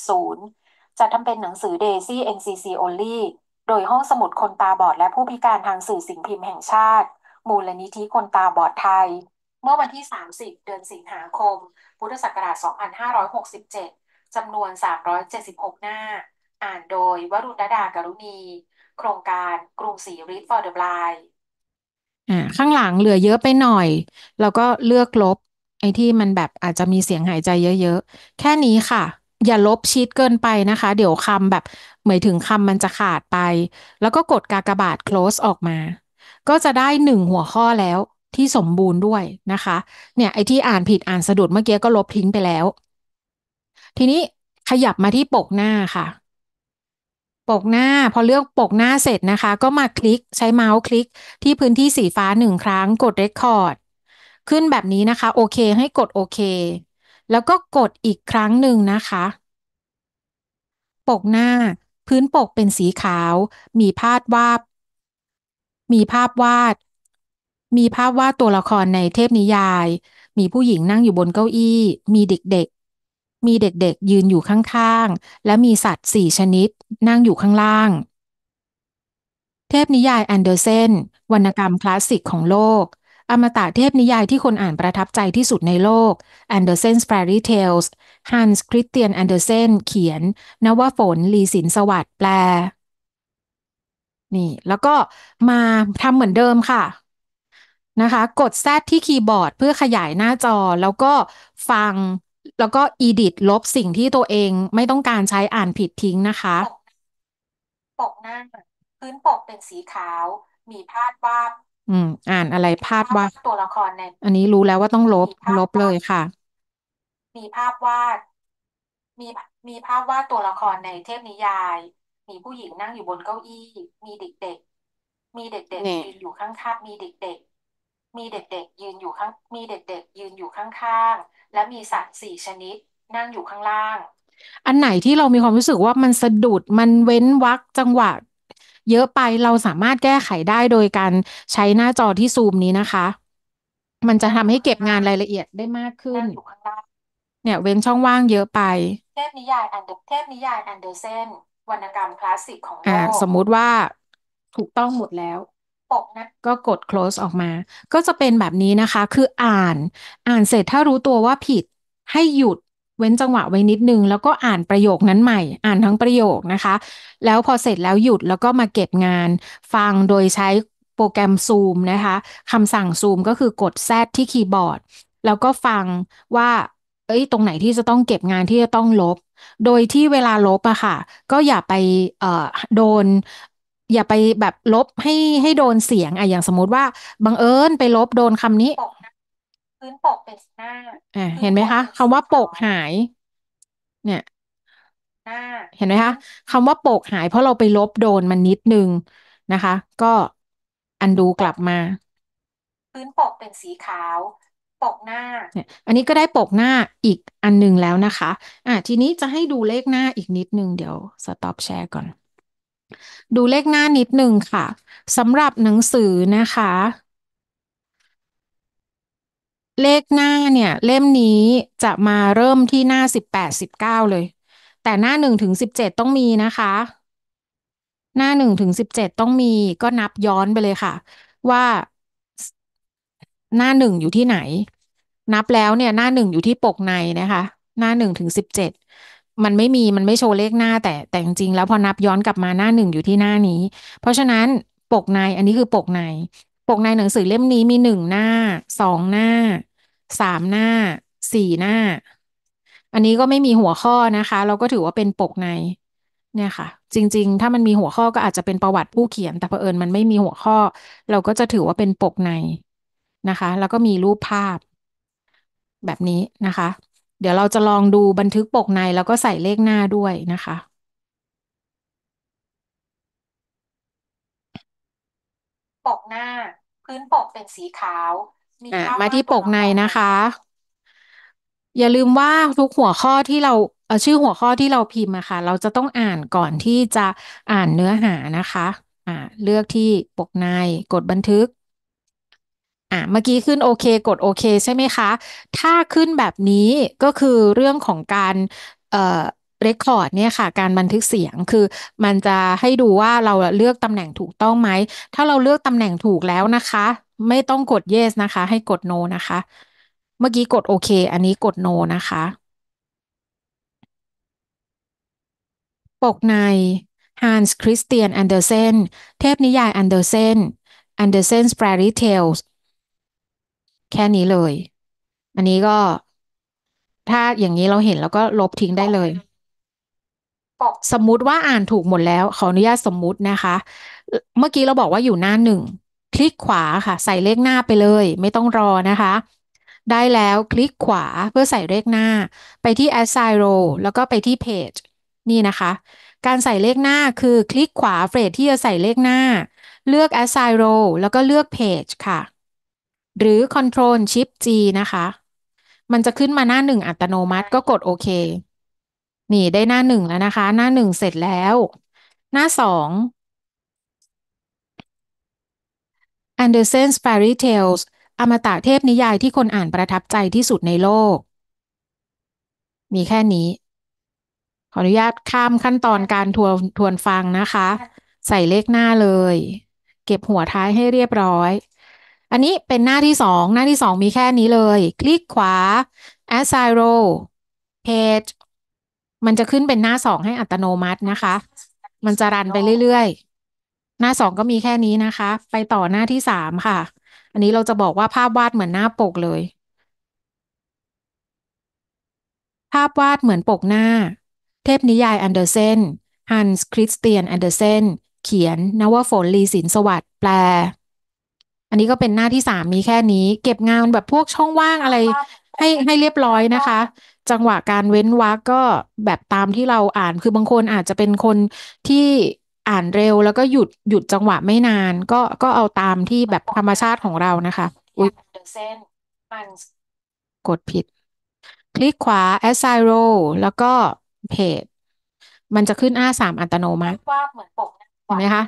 0จะทำเป็นหนังสือ Daisy NCC Only โดยห้องสมุดคนตาบอดและผู้พิการทางสื่อสิ่งพิมพ์แห่งชาติ มูลนิธิคนตาบอดไทย เมื่อวันที่ 30 เดือนสิงหาคม พุทธศักราช2567จำนวน 376 หน้า อ่านโดย วรุณดาการุณีโครงการกรุงศรี Read for the Blind อ่าข้างหลังเหลือเยอะไปหน่อยแล้วก็เลือกลบไอ้ที่มันแบบอาจจะมีเสียงหายใจเยอะ ๆ แค่นี้ค่ะ อย่าลบชีทเกินไปนะคะ เดี๋ยวคำแบบหมายถึงคำมันจะขาดไป แล้วก็กดกากบาท close ออกมา ก็จะได้หนึ่งหัวข้อแล้วที่สมบูรณ์ด้วยนะคะ เนี่ยไอ้ที่อ่านผิดอ่านสะดุดเมื่อกี้ก็ลบทิ้งไปแล้ว ทีนี้ขยับมาที่ปกหน้าค่ะปกหน้าพอเลือกปกหน้าเสร็จนะคะ ก็มาคลิกใช้เมาส์คลิกที่พื้นที่สีฟ้าหนึ่งครั้งกด Record ขึ้นแบบนี้นะคะโอเคให้กดโอเคแล้วก็กดอีกครั้งหนึ่งนะคะ ปกหน้าพื้นปกเป็นสีขาว มีภาพวาด มีภาพวาด มีภาพวาดตัวละครในเทพนิยาย มีผู้หญิงนั่งอยู่บนเก้าอี้ มีเด็กมีเด็กๆยืนอยู่ข้าง ๆ และมีสัตว์สี่ชนิดนั่งอยู่ข้างล่าง เทพนิยายอันเดอร์เซนวรรณกรรมคลาสสิกของโลกอมตะเทพนิยายที่คนอ่านประทับใจที่สุดในโลก Andersen's Fairy Tales ฮันส์คริสเตียน n d นเดอร์เซนเขียนนวฝนลีสินสวัสด์แปล นี่แล้วก็มาทำเหมือนเดิมค่ะ นะคะกดแดที่คีย์บอร์ดเพื่อขยายหน้าจอ แล้วก็ฟังแล้วก็ edit ลบสิ่งที่ตัวเองไม่ต้องการใช้อ่านผิดทิ้งนะคะ ปกหน้าพื้นปกเป็นสีขาว มีพาดวาดอืม อ่านอะไรพาดวาดตัวละครใน อันนี้รู้แล้วว่าต้องลบลบเลยค่ะ มีภาพวาดมีมีภาพวาดตัวละครในเทพนิยาย มีผู้หญิงนั่งอยู่บนเก้าอี้ มีเด็กๆมีเด็กเๆยืนอยู่ข้างๆมีเด็กๆมีเด็กๆยืนอยู่ข้างมีเด็กๆยืนอยู่ข้างๆและมีสัตว์สี่ชนิดนั่งอยู่ข้างล่าง อันไหนที่เรามีความรู้สึกว่ามันสะดุดมันเว้นวักจังหวะเยอะไปเราสามารถแก้ไขได้โดยการใช้หน้าจอที่ซูมนี้นะคะ มันจะทำให้เก็บงานรายละเอียดได้มากขึ้นนเนี่ยเว้นช่องว่างเยอะไปเทพนิยายอันเดอร์เทพนิยายอันเดอร์เซนวรรณกรรมคลาสสิกของอ่าโลสมมุติว่าถูกต้องหมดแล้วปกนะก็กด close ออกมา ก็จะเป็นแบบนี้นะคะคืออ่าน อ่านเสร็จถ้ารู้ตัวว่าผิดให้หยุดเว้นจังหวะไว้นิดนึง แล้วก็อ่านประโยคนั้นใหม่ อ่านทั้งประโยคนะคะ แล้วพอเสร็จแล้วหยุดแล้วก็มาเก็บงาน ฟังโดยใช้โปรแกรมซูมนะคะคำสั่งซูมก็คือกด Z ที่คีย์บอร์ดแล้วก็ฟังว่า เอ้ยตรงไหนที่จะต้องเก็บงานที่จะต้องลบ โดยที่เวลาลบอะค่ะ ก็อย่าไปโดนอย่าไปแบบลบให้ให้โดนเสียงอะอย่างสมมติว่าบังเอิญไปลบโดนคำนี้ปกพื้นปกเป็นหน้าอ่าเห็นไหมคะ คำคำว่าปกหาย เนี่ยหน้าเห็นไหมคะคำว่าปกหาย เพราะเราไปลบโดนมันนิดนึงนะคะ ก็อันดูกลับมา พื้นปกเป็นสีขาว ปกหน้าเนี่ยอันนี้ก็ได้ปกหน้าอีกอันหนึงแล้วนะคะ อ่ะทีนี้จะให้ดูเลขหน้าอีกนิดนึงเดี๋ยว สต็อปแชร์ก่อนดูเลขหน้านิดหนึ่งค่ะสำหรับหนังสือนะคะ เลขหน้าเนี่ยเล่มนี้จะมาเริ่มที่หน้าสิบแปดสิบเก้าเลย แต่หน้าหนึ่งถึงสิบเจ็ดต้องมีนะคะ หน้าหนึ่งถึงสิบเจ็ดต้องมีก็นับย้อนไปเลยค่ะ ว่าหน้าหนึ่งอยู่ที่ไหน นับแล้วเนี่ยหน้าหนึ่งอยู่ที่ปกในนะคะ หน้าหนึ่งถึงสิบเจ็ดมันไม่มีมันไม่โชว์เลขหน้าแต่แต่จริงๆแล้วพอนับย้อนกลับมาหน้าหนึ่งอยู่ที่หน้านี้ เพราะฉะนั้นปกในอันนี้คือปกในปกในหนังสือเล่มนี้มีหนึ่งหน้าสองหน้าสามหน้าสี่หน้า อันนี้ก็ไม่มีหัวข้อนะคะ เราก็ถือว่าเป็นปกใน เนี่ยค่ะ จริงๆถ้ามันมีหัวข้อก็อาจจะเป็นประวัติผู้เขียนแต่เผอิญมันไม่มีหัวข้อ เราก็จะถือว่าเป็นปกในนะคะ แล้วก็มีรูปภาพ แบบนี้นะคะดี๋ยวเราจะลองดูบันทึกปกในแล้วก็ใส่เลขหน้าด้วยนะคะ ปกหน้า พื้นปกเป็นสีขาวมีามาที่ปกในนะคะ อย่าลืมว่าทุกหัวข้อที่เราเออชื่อหัวข้อที่เราพิมพ์อะค่ะ เราจะต้องอ่านก่อนที่จะอ่านเนื้อหานะคะ อ่าเลือกที่ปกในกดบันทึกอ่ะเมื่อกี้ขึ้นโอเค กดโอเคใช่ไหมคะ ถ้าขึ้นแบบนี้ก็คือเรื่องของการเอ่อเรคคอร์ดเนี่ยค่ะ การบันทึกเสียงคือมันจะให้ดูว่าเราเลือกตำแหน่งถูกต้องไหมถ้าเราเลือกตำแหน่งถูกแล้วนะคะ ไม่ต้องกด yes นะคะ ให้กด no นะคะ เมื่อกี้กดโอเค อันนี้กด no นะคะ ปกในฮันส์คริสเตียน n d นเดอร์เซนเทพนิยายอันเดอร์เซนอันเดอร์เซนสแปรรเทลสแค่นี้เลย อันนี้ก็ ถ้าอย่างนี้เราเห็นแล้วก็ลบทิ้งได้เลย สมมุติว่าอ่านถูกหมดแล้ว ขออนุญาตสมมุตินะคะ เมื่อกี้เราบอกว่าอยู่หน้าหนึ่งคลิกขวาค่ะใส่เลขหน้าไปเลย ไม่ต้องรอนะคะ ได้แล้วคลิกขวาเพื่อใส่เลขหน้า ไปที่ assign row แล้วก็ไปที่ page นี่นะคะ การใส่เลขหน้าคือคลิกขวาเฟรดที่จะใส่เลขหน้า เลือก assign row แล้วก็เลือก page ค่ะหรือ Control Shift G นะคะ มันจะขึ้นมาหน้าหนึ่งอัตโนมัติก็กดโอเค นี่ได้หน้าหนึ่งแล้วนะคะ หน้าหนึ่งเสร็จแล้ว หน้าสอง Andersen's Fairy Tales อมตะเทพนิยายที่คนอ่านประทับใจที่สุดในโลก มีแค่นี้ ขออนุญาตข้ามขั้นตอนการทวนทวนฟังนะคะ ใส่เลขหน้าเลย เก็บหัวท้ายให้เรียบร้อยอันนี้เป็นหน้าที่สอง หน้าที่สองมีแค่นี้เลย คลิกขวา assign r o w page มันจะขึ้นเป็นหน้าสองให้อัตโนมัตินะคะ มันจะรันไปเรื่อย ๆ หน้าสองก็มีแค่นี้นะคะ ไปต่อหน้าที่สามค่ะ อันนี้เราจะบอกว่าภาพวาดเหมือนหน้าปกเลย ภาพวาดเหมือนปกหน้า เทพนิยายอันเดอร์เซนฮันส์คริสเตียนอันเดอร์เซนเขียน นวโนลีสินสวัสด์แปลันนี้ก็เป็นหน้าที่สามมีแค่นี้ เก็บงานแบบพวกช่องว่างอะไร ให้ให้เรียบร้อยนะคะ จังหวะการเว้นวรรคก็แบบตามที่เราอ่าน คือบางคนอาจจะเป็นคนที่อ่านเร็ว แล้วก็หยุดหยุดจังหวะไม่นาน ก็ก็เอาตามที่แบบธรรมชาติของเรานะคะอุ๊ยเส้นกดผิด คลิกขวา assign r o w แล้วก็เพจมันจะขึ้นอ้าสามอัตโนมัติเห็นไหมคะ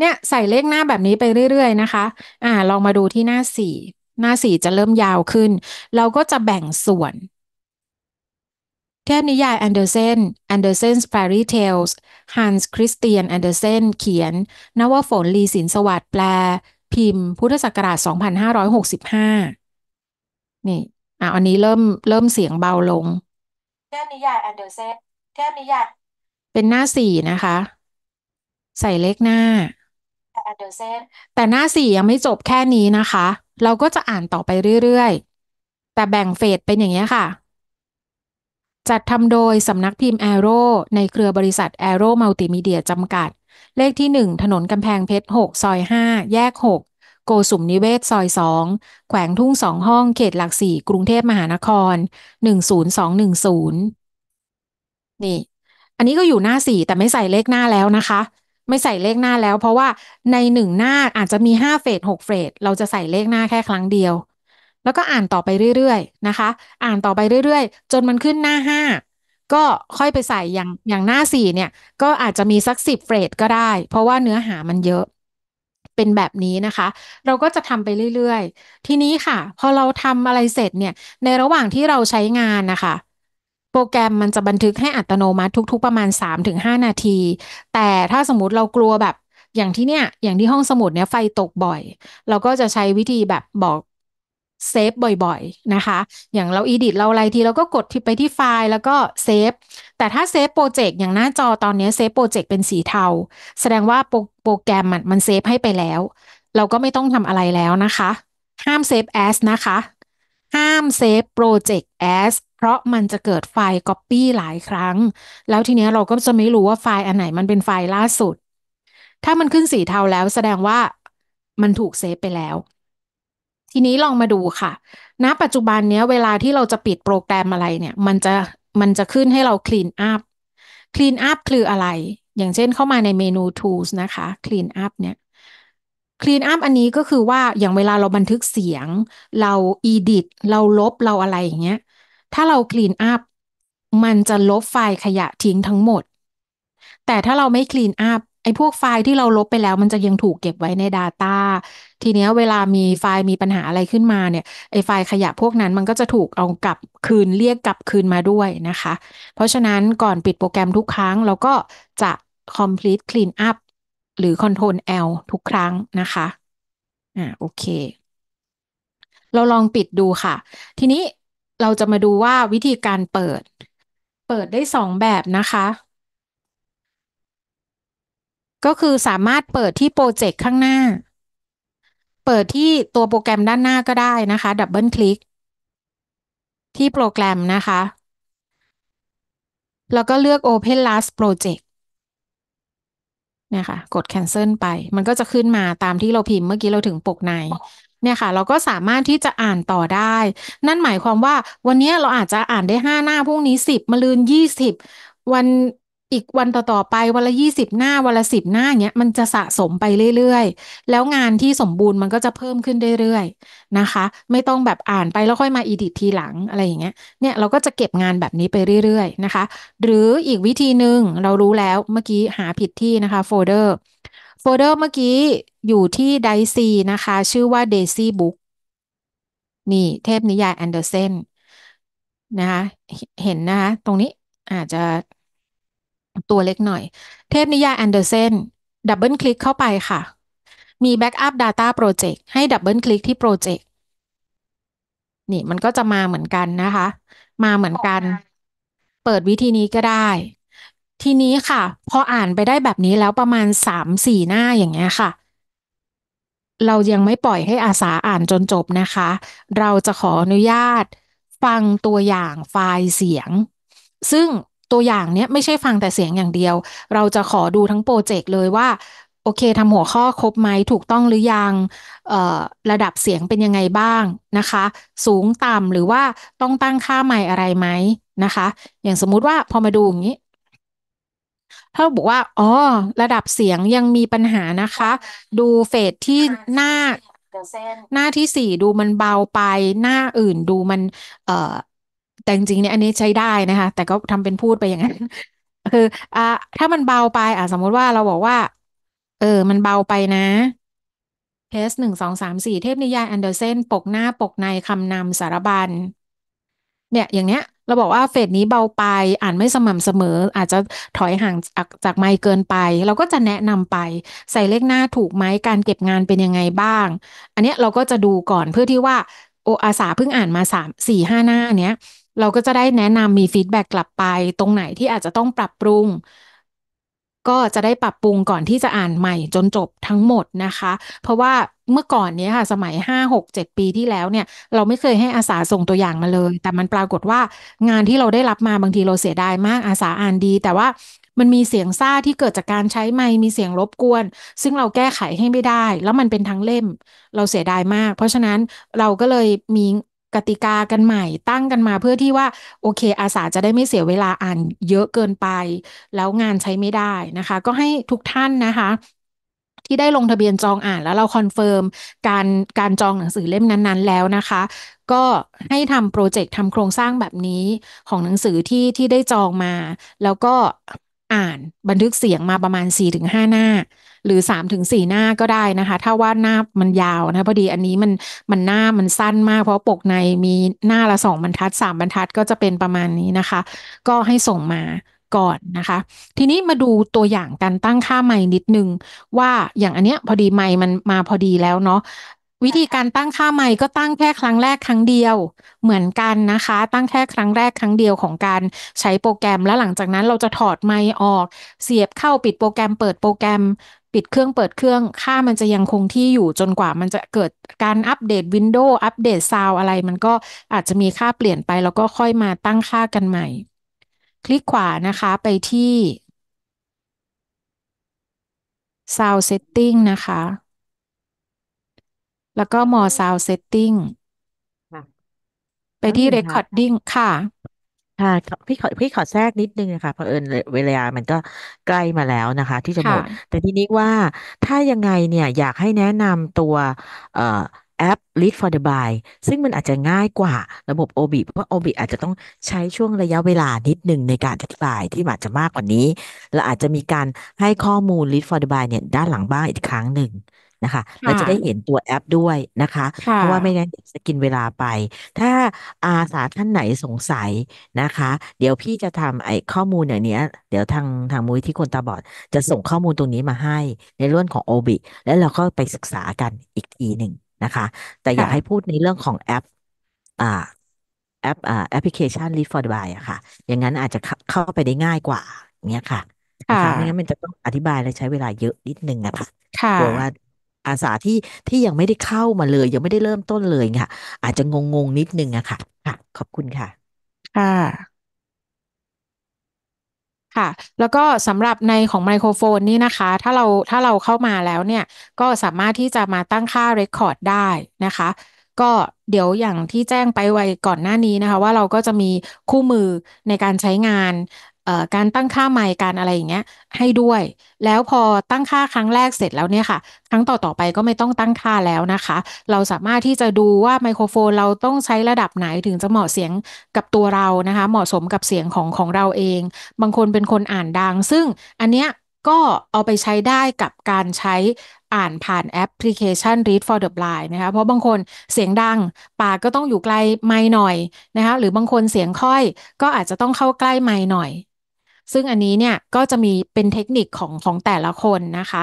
เนี่ยใส่เลขหน้าแบบนี้ไปเรื่อยๆนะคะ อ่า ลองมาดูที่หน้าสี่ หน้าสี่จะเริ่มยาวขึ้น เราก็จะแบ่งส่วนเทพนิยายแอนเดอร์เซนแอนเดอร์เซนส์ f ร i r y t a l e ฮันส์คริสเตียนแอนเดอร์เซนเขียน นวฝนลีสินสวัสดแปลพิมพ์ พุทธศักราช2565นี่ อ่ะอันนี้เริ่มเริ่มเสียงเบาลงเทพนิยายแอนเดอร์เซนเทพนิยาย เป็นหน้าสี่นะคะ ใส่เลขหน้านเดอร์เซนแต่หน้าสี่ยังไม่จบแค่นี้นะคะ เราก็จะอ่านต่อไปเรื่อย ๆ แต่แบ่งเฟสเป็นอย่างนี้ค่ะ จัดทำโดยสำนักพิมพ์แอโร่ในเครือบริษัทแอโร่มัลติมีเดียจำกัด เลขที่ 1 ถนนกำแพงเพชร6ซอย5แยก 6 โกสุมนิเวศซอย2แขวงทุ่งสองห้องเขตหลักสี่กรุงเทพมหานคร 10210 นี่ อันนี้ก็อยู่หน้าสี่แต่ไม่ใส่เลขหน้าแล้วนะคะไม่ใส่เลขหน้าแล้วเพราะว่าในหนึ่งหน้าอาจจะมีห้าเฟสหกเฟสเราจะใส่เลขหน้าแค่ครั้งเดียว แล้วก็อ่านต่อไปเรื่อยๆ นะคะ อ่านต่อไปเรื่อยๆ จนมันขึ้นหน้าห้าก็ค่อยไปใส่อย่างอย่างหน้าสี่เนี่ย ก็อาจจะมีสักสิบเฟสก็ได้ เพราะว่าเนื้อหามันเยอะ เป็นแบบนี้นะคะ เราก็จะทำไปเรื่อย ๆ ทีนี้ค่ะพอเราทำอะไรเสร็จเนี่ย ในระหว่างที่เราใช้งานนะคะโปรแกรมมันจะบันทึกให้อัตโนมัติทุก ๆประมาณ 3-5 นาที แต่ถ้าสมมติเรากลัวแบบอย่างที่เนี่ย อย่างที่ห้องสมุดเนี่ย ไฟตกบ่อย เราก็จะใช้วิธีแบบบอกเซฟบ่อย ๆ นะคะ อย่างเราอีดิทเราอะไรที เราก็กดไปที่ไฟล์ แล้วก็เซฟ แต่ถ้าเซฟโปรเจกต์อย่างหน้าจอตอนนี้เซฟโปรเจกต์เป็นสีเทาแสดงว่าโปรโปรแกรมมันมันเซฟให้ไปแล้วเราก็ไม่ต้องทำอะไรแล้วนะคะ ห้ามเซฟแอสนะคะ ห้ามเซฟโปรเจกต์แอสเพราะมันจะเกิดไฟล์ก๊อปปี้หลายครั้ง แล้วทีนี้เราก็จะไม่รู้ว่าไฟล์อันไหนมันเป็นไฟล์ล่าสุด ถ้ามันขึ้นสีเทาแล้วแสดงว่ามันถูกเซฟไปแล้ว ทีนี้ลองมาดูค่ะ ณ ปัจจุบันนี้เวลาที่เราจะปิดโปรแกรมอะไรเนี่ย มันจะ มันจะขึ้นให้เรา clean up clean up คืออะไร อย่างเช่นเข้ามาในเมนู tools นะคะ clean up เนี่ย clean up อันนี้ก็คือว่า อย่างเวลาเราบันทึกเสียง เรา edit เราลบ เราอะไรอย่างเงี้ยถ้าเราคลีนอัพมันจะลบไฟล์ขยะทิ้งทั้งหมด แต่ถ้าเราไม่คลีนอัพไอ้พวกไฟล์ที่เราลบไปแล้ว มันจะยังถูกเก็บไว้ใน Data ทีเนี้ยเวลามีไฟล์มีปัญหาอะไรขึ้นมาเนี่ยไอ้ไฟล์ขยะพวกนั้นมันก็จะถูกเอากลับคืนเรียกกลับคืนมาด้วยนะคะ เพราะฉะนั้นก่อนปิดโปรแกรมทุกครั้ง เราก็จะ complete clean up หรือ control L ทุกครั้งนะคะ อ่าโอเค เราลองปิดดูค่ะ ทีนี้เราจะมาดูว่าวิธีการเปิด เปิดได้สองแบบนะคะ ก็คือสามารถเปิดที่โปรเจกต์ข้างหน้า เปิดที่ตัวโปรแกรมด้านหน้าก็ได้นะคะ ดับเบิลคลิก ที่โปรแกรมนะคะ แล้วก็เลือก Open Last Project เนี่ยค่ะกด Cancel ไป มันก็จะขึ้นมาตามที่เราพิมพ์เมื่อกี้เราถึงปกในเนี่ยค่ะเราก็สามารถที่จะอ่านต่อได้ นั่นหมายความว่าวันนี้เราอาจจะอ่านได้ห้าหน้าพรุ่งนี้สิบมะรืนยี่สิบวันอีกวันต่อ ๆ ไป วันละยี่สิบหน้า วันละสิบหน้าเนี้ย มันจะสะสมไปเรื่อย ๆ แล้วงานที่สมบูรณ์มันก็จะเพิ่มขึ้นเรื่อยๆนะคะ ไม่ต้องแบบอ่านไปแล้วค่อยมาอีดิททีหลังอะไรอย่างเงี้ยเนี่ยเราก็จะเก็บงานแบบนี้ไปเรื่อยๆนะคะ หรืออีกวิธีหนึ่งเรารู้แล้วเมื่อกี้หาผิดที่นะคะโฟลเดอร์โฟลเดอร์เมื่อกี้อยู่ที่ไดซีนะคะ ชื่อว่าเดซี่บุ๊กนี่เทพนิยายแอนเดอร์เซนนะคะ เห็นนะคะ ตรงนี้อาจจะตัวเล็กหน่อย เทพนิยายแอนเดอร์เซนดับเบิลคลิกเข้าไปค่ะ มีแบ็กอัพ Data Project ให้ดับเบิลคลิกที่โปรเจกต์นี่มันก็จะมาเหมือนกันนะคะ มาเหมือนกัน เปิดวิธีนี้ก็ได้ทีนี้ค่ะพออ่านไปได้แบบนี้แล้วประมาณสามสี่หน้าอย่างเงี้ยค่ะ เรายังไม่ปล่อยให้อาสาอ่านจนจบนะคะ เราจะขออนุญาตฟังตัวอย่างไฟล์เสียง ซึ่งตัวอย่างเนี้ยไม่ใช่ฟังแต่เสียงอย่างเดียวเราจะขอดูทั้งโปรเจกต์เลยว่าโอเคทำหัวข้อครบไหมถูกต้องหรือยังระดับเสียงเป็นยังไงบ้างนะคะ สูงต่ำหรือว่าต้องตั้งค่าใหม่อะไรไหมนะคะ อย่างสมมุติว่าพอมาดูอย่างนี้ถ้าบอกว่า อ๋อ ระดับเสียงยังมีปัญหานะคะ ดูเฟสที่หน้าหน้าที่สี่ดูมันเบาไป หน้าอื่นดูมัน เอ่อ แต่จริงๆเนี่ยอันนี้ใช้ได้นะคะ แต่ก็ทำเป็นพูดไปอย่างนั้น คือ อ่า ถ้ามันเบาไป อ่ะสมมติว่าเราบอกว่า เออ มันเบาไปนะเทสหนึ่งสองสามสี่เทพนิยายอันเดอร์เซนปกหน้าปกในคำนำสารบัญเนี่ยอย่างเนี้ยเราบอกว่าเฟสนี้เบาไปอ่านไม่สม่ำเสมอ อาจจะถอยห่างจากจากไมค์เกินไป เราก็จะแนะนำไปใส่เลขหน้าถูกไหมการเก็บงานเป็นยังไงบ้าง อันเนี้ยเราก็จะดูก่อนเพื่อที่ว่า โออาสาเพิ่งอ่านมาสามสี่ห้าหน้าเนี้ยเราก็จะได้แนะนำมีฟีดแบ็กกลับไป ตรงไหนที่อาจจะต้องปรับปรุง ก็จะได้ปรับปรุงก่อนที่จะอ่านใหม่ จนจบทั้งหมดนะคะ เพราะว่าเมื่อก่อนนี้ค่ะ สมัยห้าหกเจ็ดปีที่แล้วเนี่ย เราไม่เคยให้อาสาส่งตัวอย่างมาเลย แต่มันปรากฏว่างานที่เราได้รับมาบางทีเราเสียดายมาก อาสาอ่านดี แต่ว่ามันมีเสียงซ่าที่เกิดจากการใช้ไมค์มีเสียงรบกวน ซึ่งเราแก้ไขให้ไม่ได้ แล้วมันเป็นทั้งเล่มเราเสียดายมาก เพราะฉะนั้นเราก็เลยมีกติกากันใหม่ตั้งกันมา เพื่อที่ว่าโอเค อาสาจะได้ไม่เสียเวลาอ่านเยอะเกินไป แล้วงานใช้ไม่ได้นะคะ ก็ให้ทุกท่านนะคะที่ได้ลงทะเบียนจองอ่านแล้วเราคอนเฟิร์มการการจองหนังสือเล่มนั้นๆ แล้วนะคะ ก็ให้ทำโปรเจกต์ทำโครงสร้างแบบนี้ของหนังสือที่ที่ได้จองมา แล้วก็อ่านบันทึกเสียงมาประมาณ 4-5 หน้า หรือ 3-4 หน้าก็ได้นะคะ ถ้าว่าหน้ามันยาวนะพอดีอันนี้มันมันหน้ามันสั้นมาก เพราะปกในมีหน้าละ2บรรทัด3บรรทัดก็จะเป็นประมาณนี้นะคะ ก็ให้ส่งมาก่อนนะคะ ทีนี้มาดูตัวอย่างการตั้งค่าไม่นิดนึง ว่าอย่างอันเนี้ยพอดีไม้มันมาพอดีแล้วเนาะวิธีการตั้งค่าใหม่ก็ตั้งแค่ครั้งแรกครั้งเดียวเหมือนกันนะคะ ตั้งแค่ครั้งแรกครั้งเดียวของการใช้โปรแกรม แล้วหลังจากนั้นเราจะถอดไม่ออก เสียบเข้าปิดโปรแกรมเปิดโปรแกรม ปิดเครื่องเปิดเครื่องค่ามันจะยังคงที่อยู่จนกว่ามันจะเกิดการอัปเดตวินโดว์อัปเดตซาวอะไร มันก็อาจจะมีค่าเปลี่ยนไป แล้วก็ค่อยมาตั้งค่ากันใหม่คลิกขวานะคะ ไปที่ Sound Setting นะคะ แล้วก็ More Sound Setting ไปที่ Recording ค่ะ ค่ะ พี่ขอพี่ขอแทรกนิดนึงนะคะ เพราะเอิญเวลามันก็ใกล้มาแล้วนะคะ ที่จะหมด แต่ทีนี้ว่าถ้ายังไงเนี่ยอยากให้แนะนำตัวเอ่อแอป Lead for the Buy ซึ่งมันอาจจะง่ายกว่าระบบ OB เพราะว่า OB อาจจะต้องใช้ช่วงระยะเวลานิดหนึ่งในการอธิบายที่อาจจะมากกว่านี้ และอาจจะมีการให้ข้อมูล Lead for the Buy เนี่ยด้านหลังบ้างอีกครั้งหนึ่งนะคะเราจะได้เห็นตัวแอปด้วยนะคะ เพราะว่าไม่งั้นจะกินเวลาไป ถ้าอาสาท่านไหนสงสัยนะคะ เดี๋ยวพี่จะทำไอ้ข้อมูลอย่างนี้ เดี๋ยวทางทางมูลที่คนตาบอด จะส่งข้อมูลตรงนี้มาให้ในเรื่องของโอบิแล้วเราก็ไปศึกษากันอีกทีหนึ่งนะคะแต่อยากให้พูดในเรื่องของแอปอ่าแอปอ่าแอปพลิเคชัน l i v e for Dubai อะค่ะ อย่างนั้นอาจจะเข้าไปได้ง่ายกว่าเงี้ยค่ะนะคะไม่งั้นมันจะต้องอธิบายและใช้เวลาเยอะนิดนึงอะค่ะ ค่ะกลัวว่าอาสาที่ที่ยังไม่ได้เข้ามาเลย ยังไม่ได้เริ่มต้นเลยค่ะอาจจะงงงนิดนึงอะค่ะค่ะ ขอบคุณค่ะค่ะ่ะแล้วก็สำหรับในของไมโครโฟนนี่นะคะถ้าเราถ้าเราเข้ามาแล้วเนี่ย ก็สามารถที่จะมาตั้งค่ารคคอร์ดได้นะคะ ก็เดี๋ยวอย่างที่แจ้งไปไว้ก่อนหน้านี้นะคะ ว่าเราก็จะมีคู่มือในการใช้งานการตั้งค่าไมค์การอะไรอย่างเงี้ยให้ด้วย แล้วพอตั้งค่าครั้งแรกเสร็จแล้วเนี่ยค่ะ ครั้งต่อต่อไปก็ไม่ต้องตั้งค่าแล้วนะคะ เราสามารถที่จะดูว่าไมโครโฟนเราต้องใช้ระดับไหนถึงจะเหมาะเสียงกับตัวเรานะคะ เหมาะสมกับเสียงของของเราเอง บางคนเป็นคนอ่านดัง ซึ่งอันเนี้ยก็เอาไปใช้ได้กับการใช้อ่านผ่านแอปพลิเคชัน Read for the Blind นะคะ เพราะบางคนเสียงดัง ปากก็ต้องอยู่ไกลไม้หน่อยนะคะ หรือบางคนเสียงค่อยก็อาจจะต้องเข้าใกล้ไม้หน่อยซึ่งอันนี้เนี่ยก็จะมีเป็นเทคนิคของของแต่ละคนนะคะ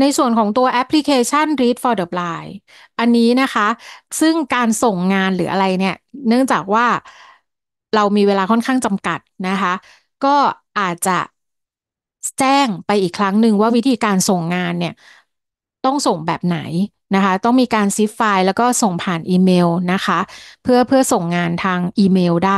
ในส่วนของตัวแอปพลิเคชัน Read for the Blind อันนี้นะคะ ซึ่งการส่งงานหรืออะไรเนี่ย เนื่องจากว่าเรามีเวลาค่อนข้างจำกัดนะคะ ก็อาจจะแจ้งไปอีกครั้งหนึ่งว่าวิธีการส่งงานเนี่ย ต้องส่งแบบไหนนะคะ ต้องมีการซิฟไฟล์แล้วก็ส่งผ่านอีเมลนะคะ เพื่อเพื่อส่งงานทางอีเมลได้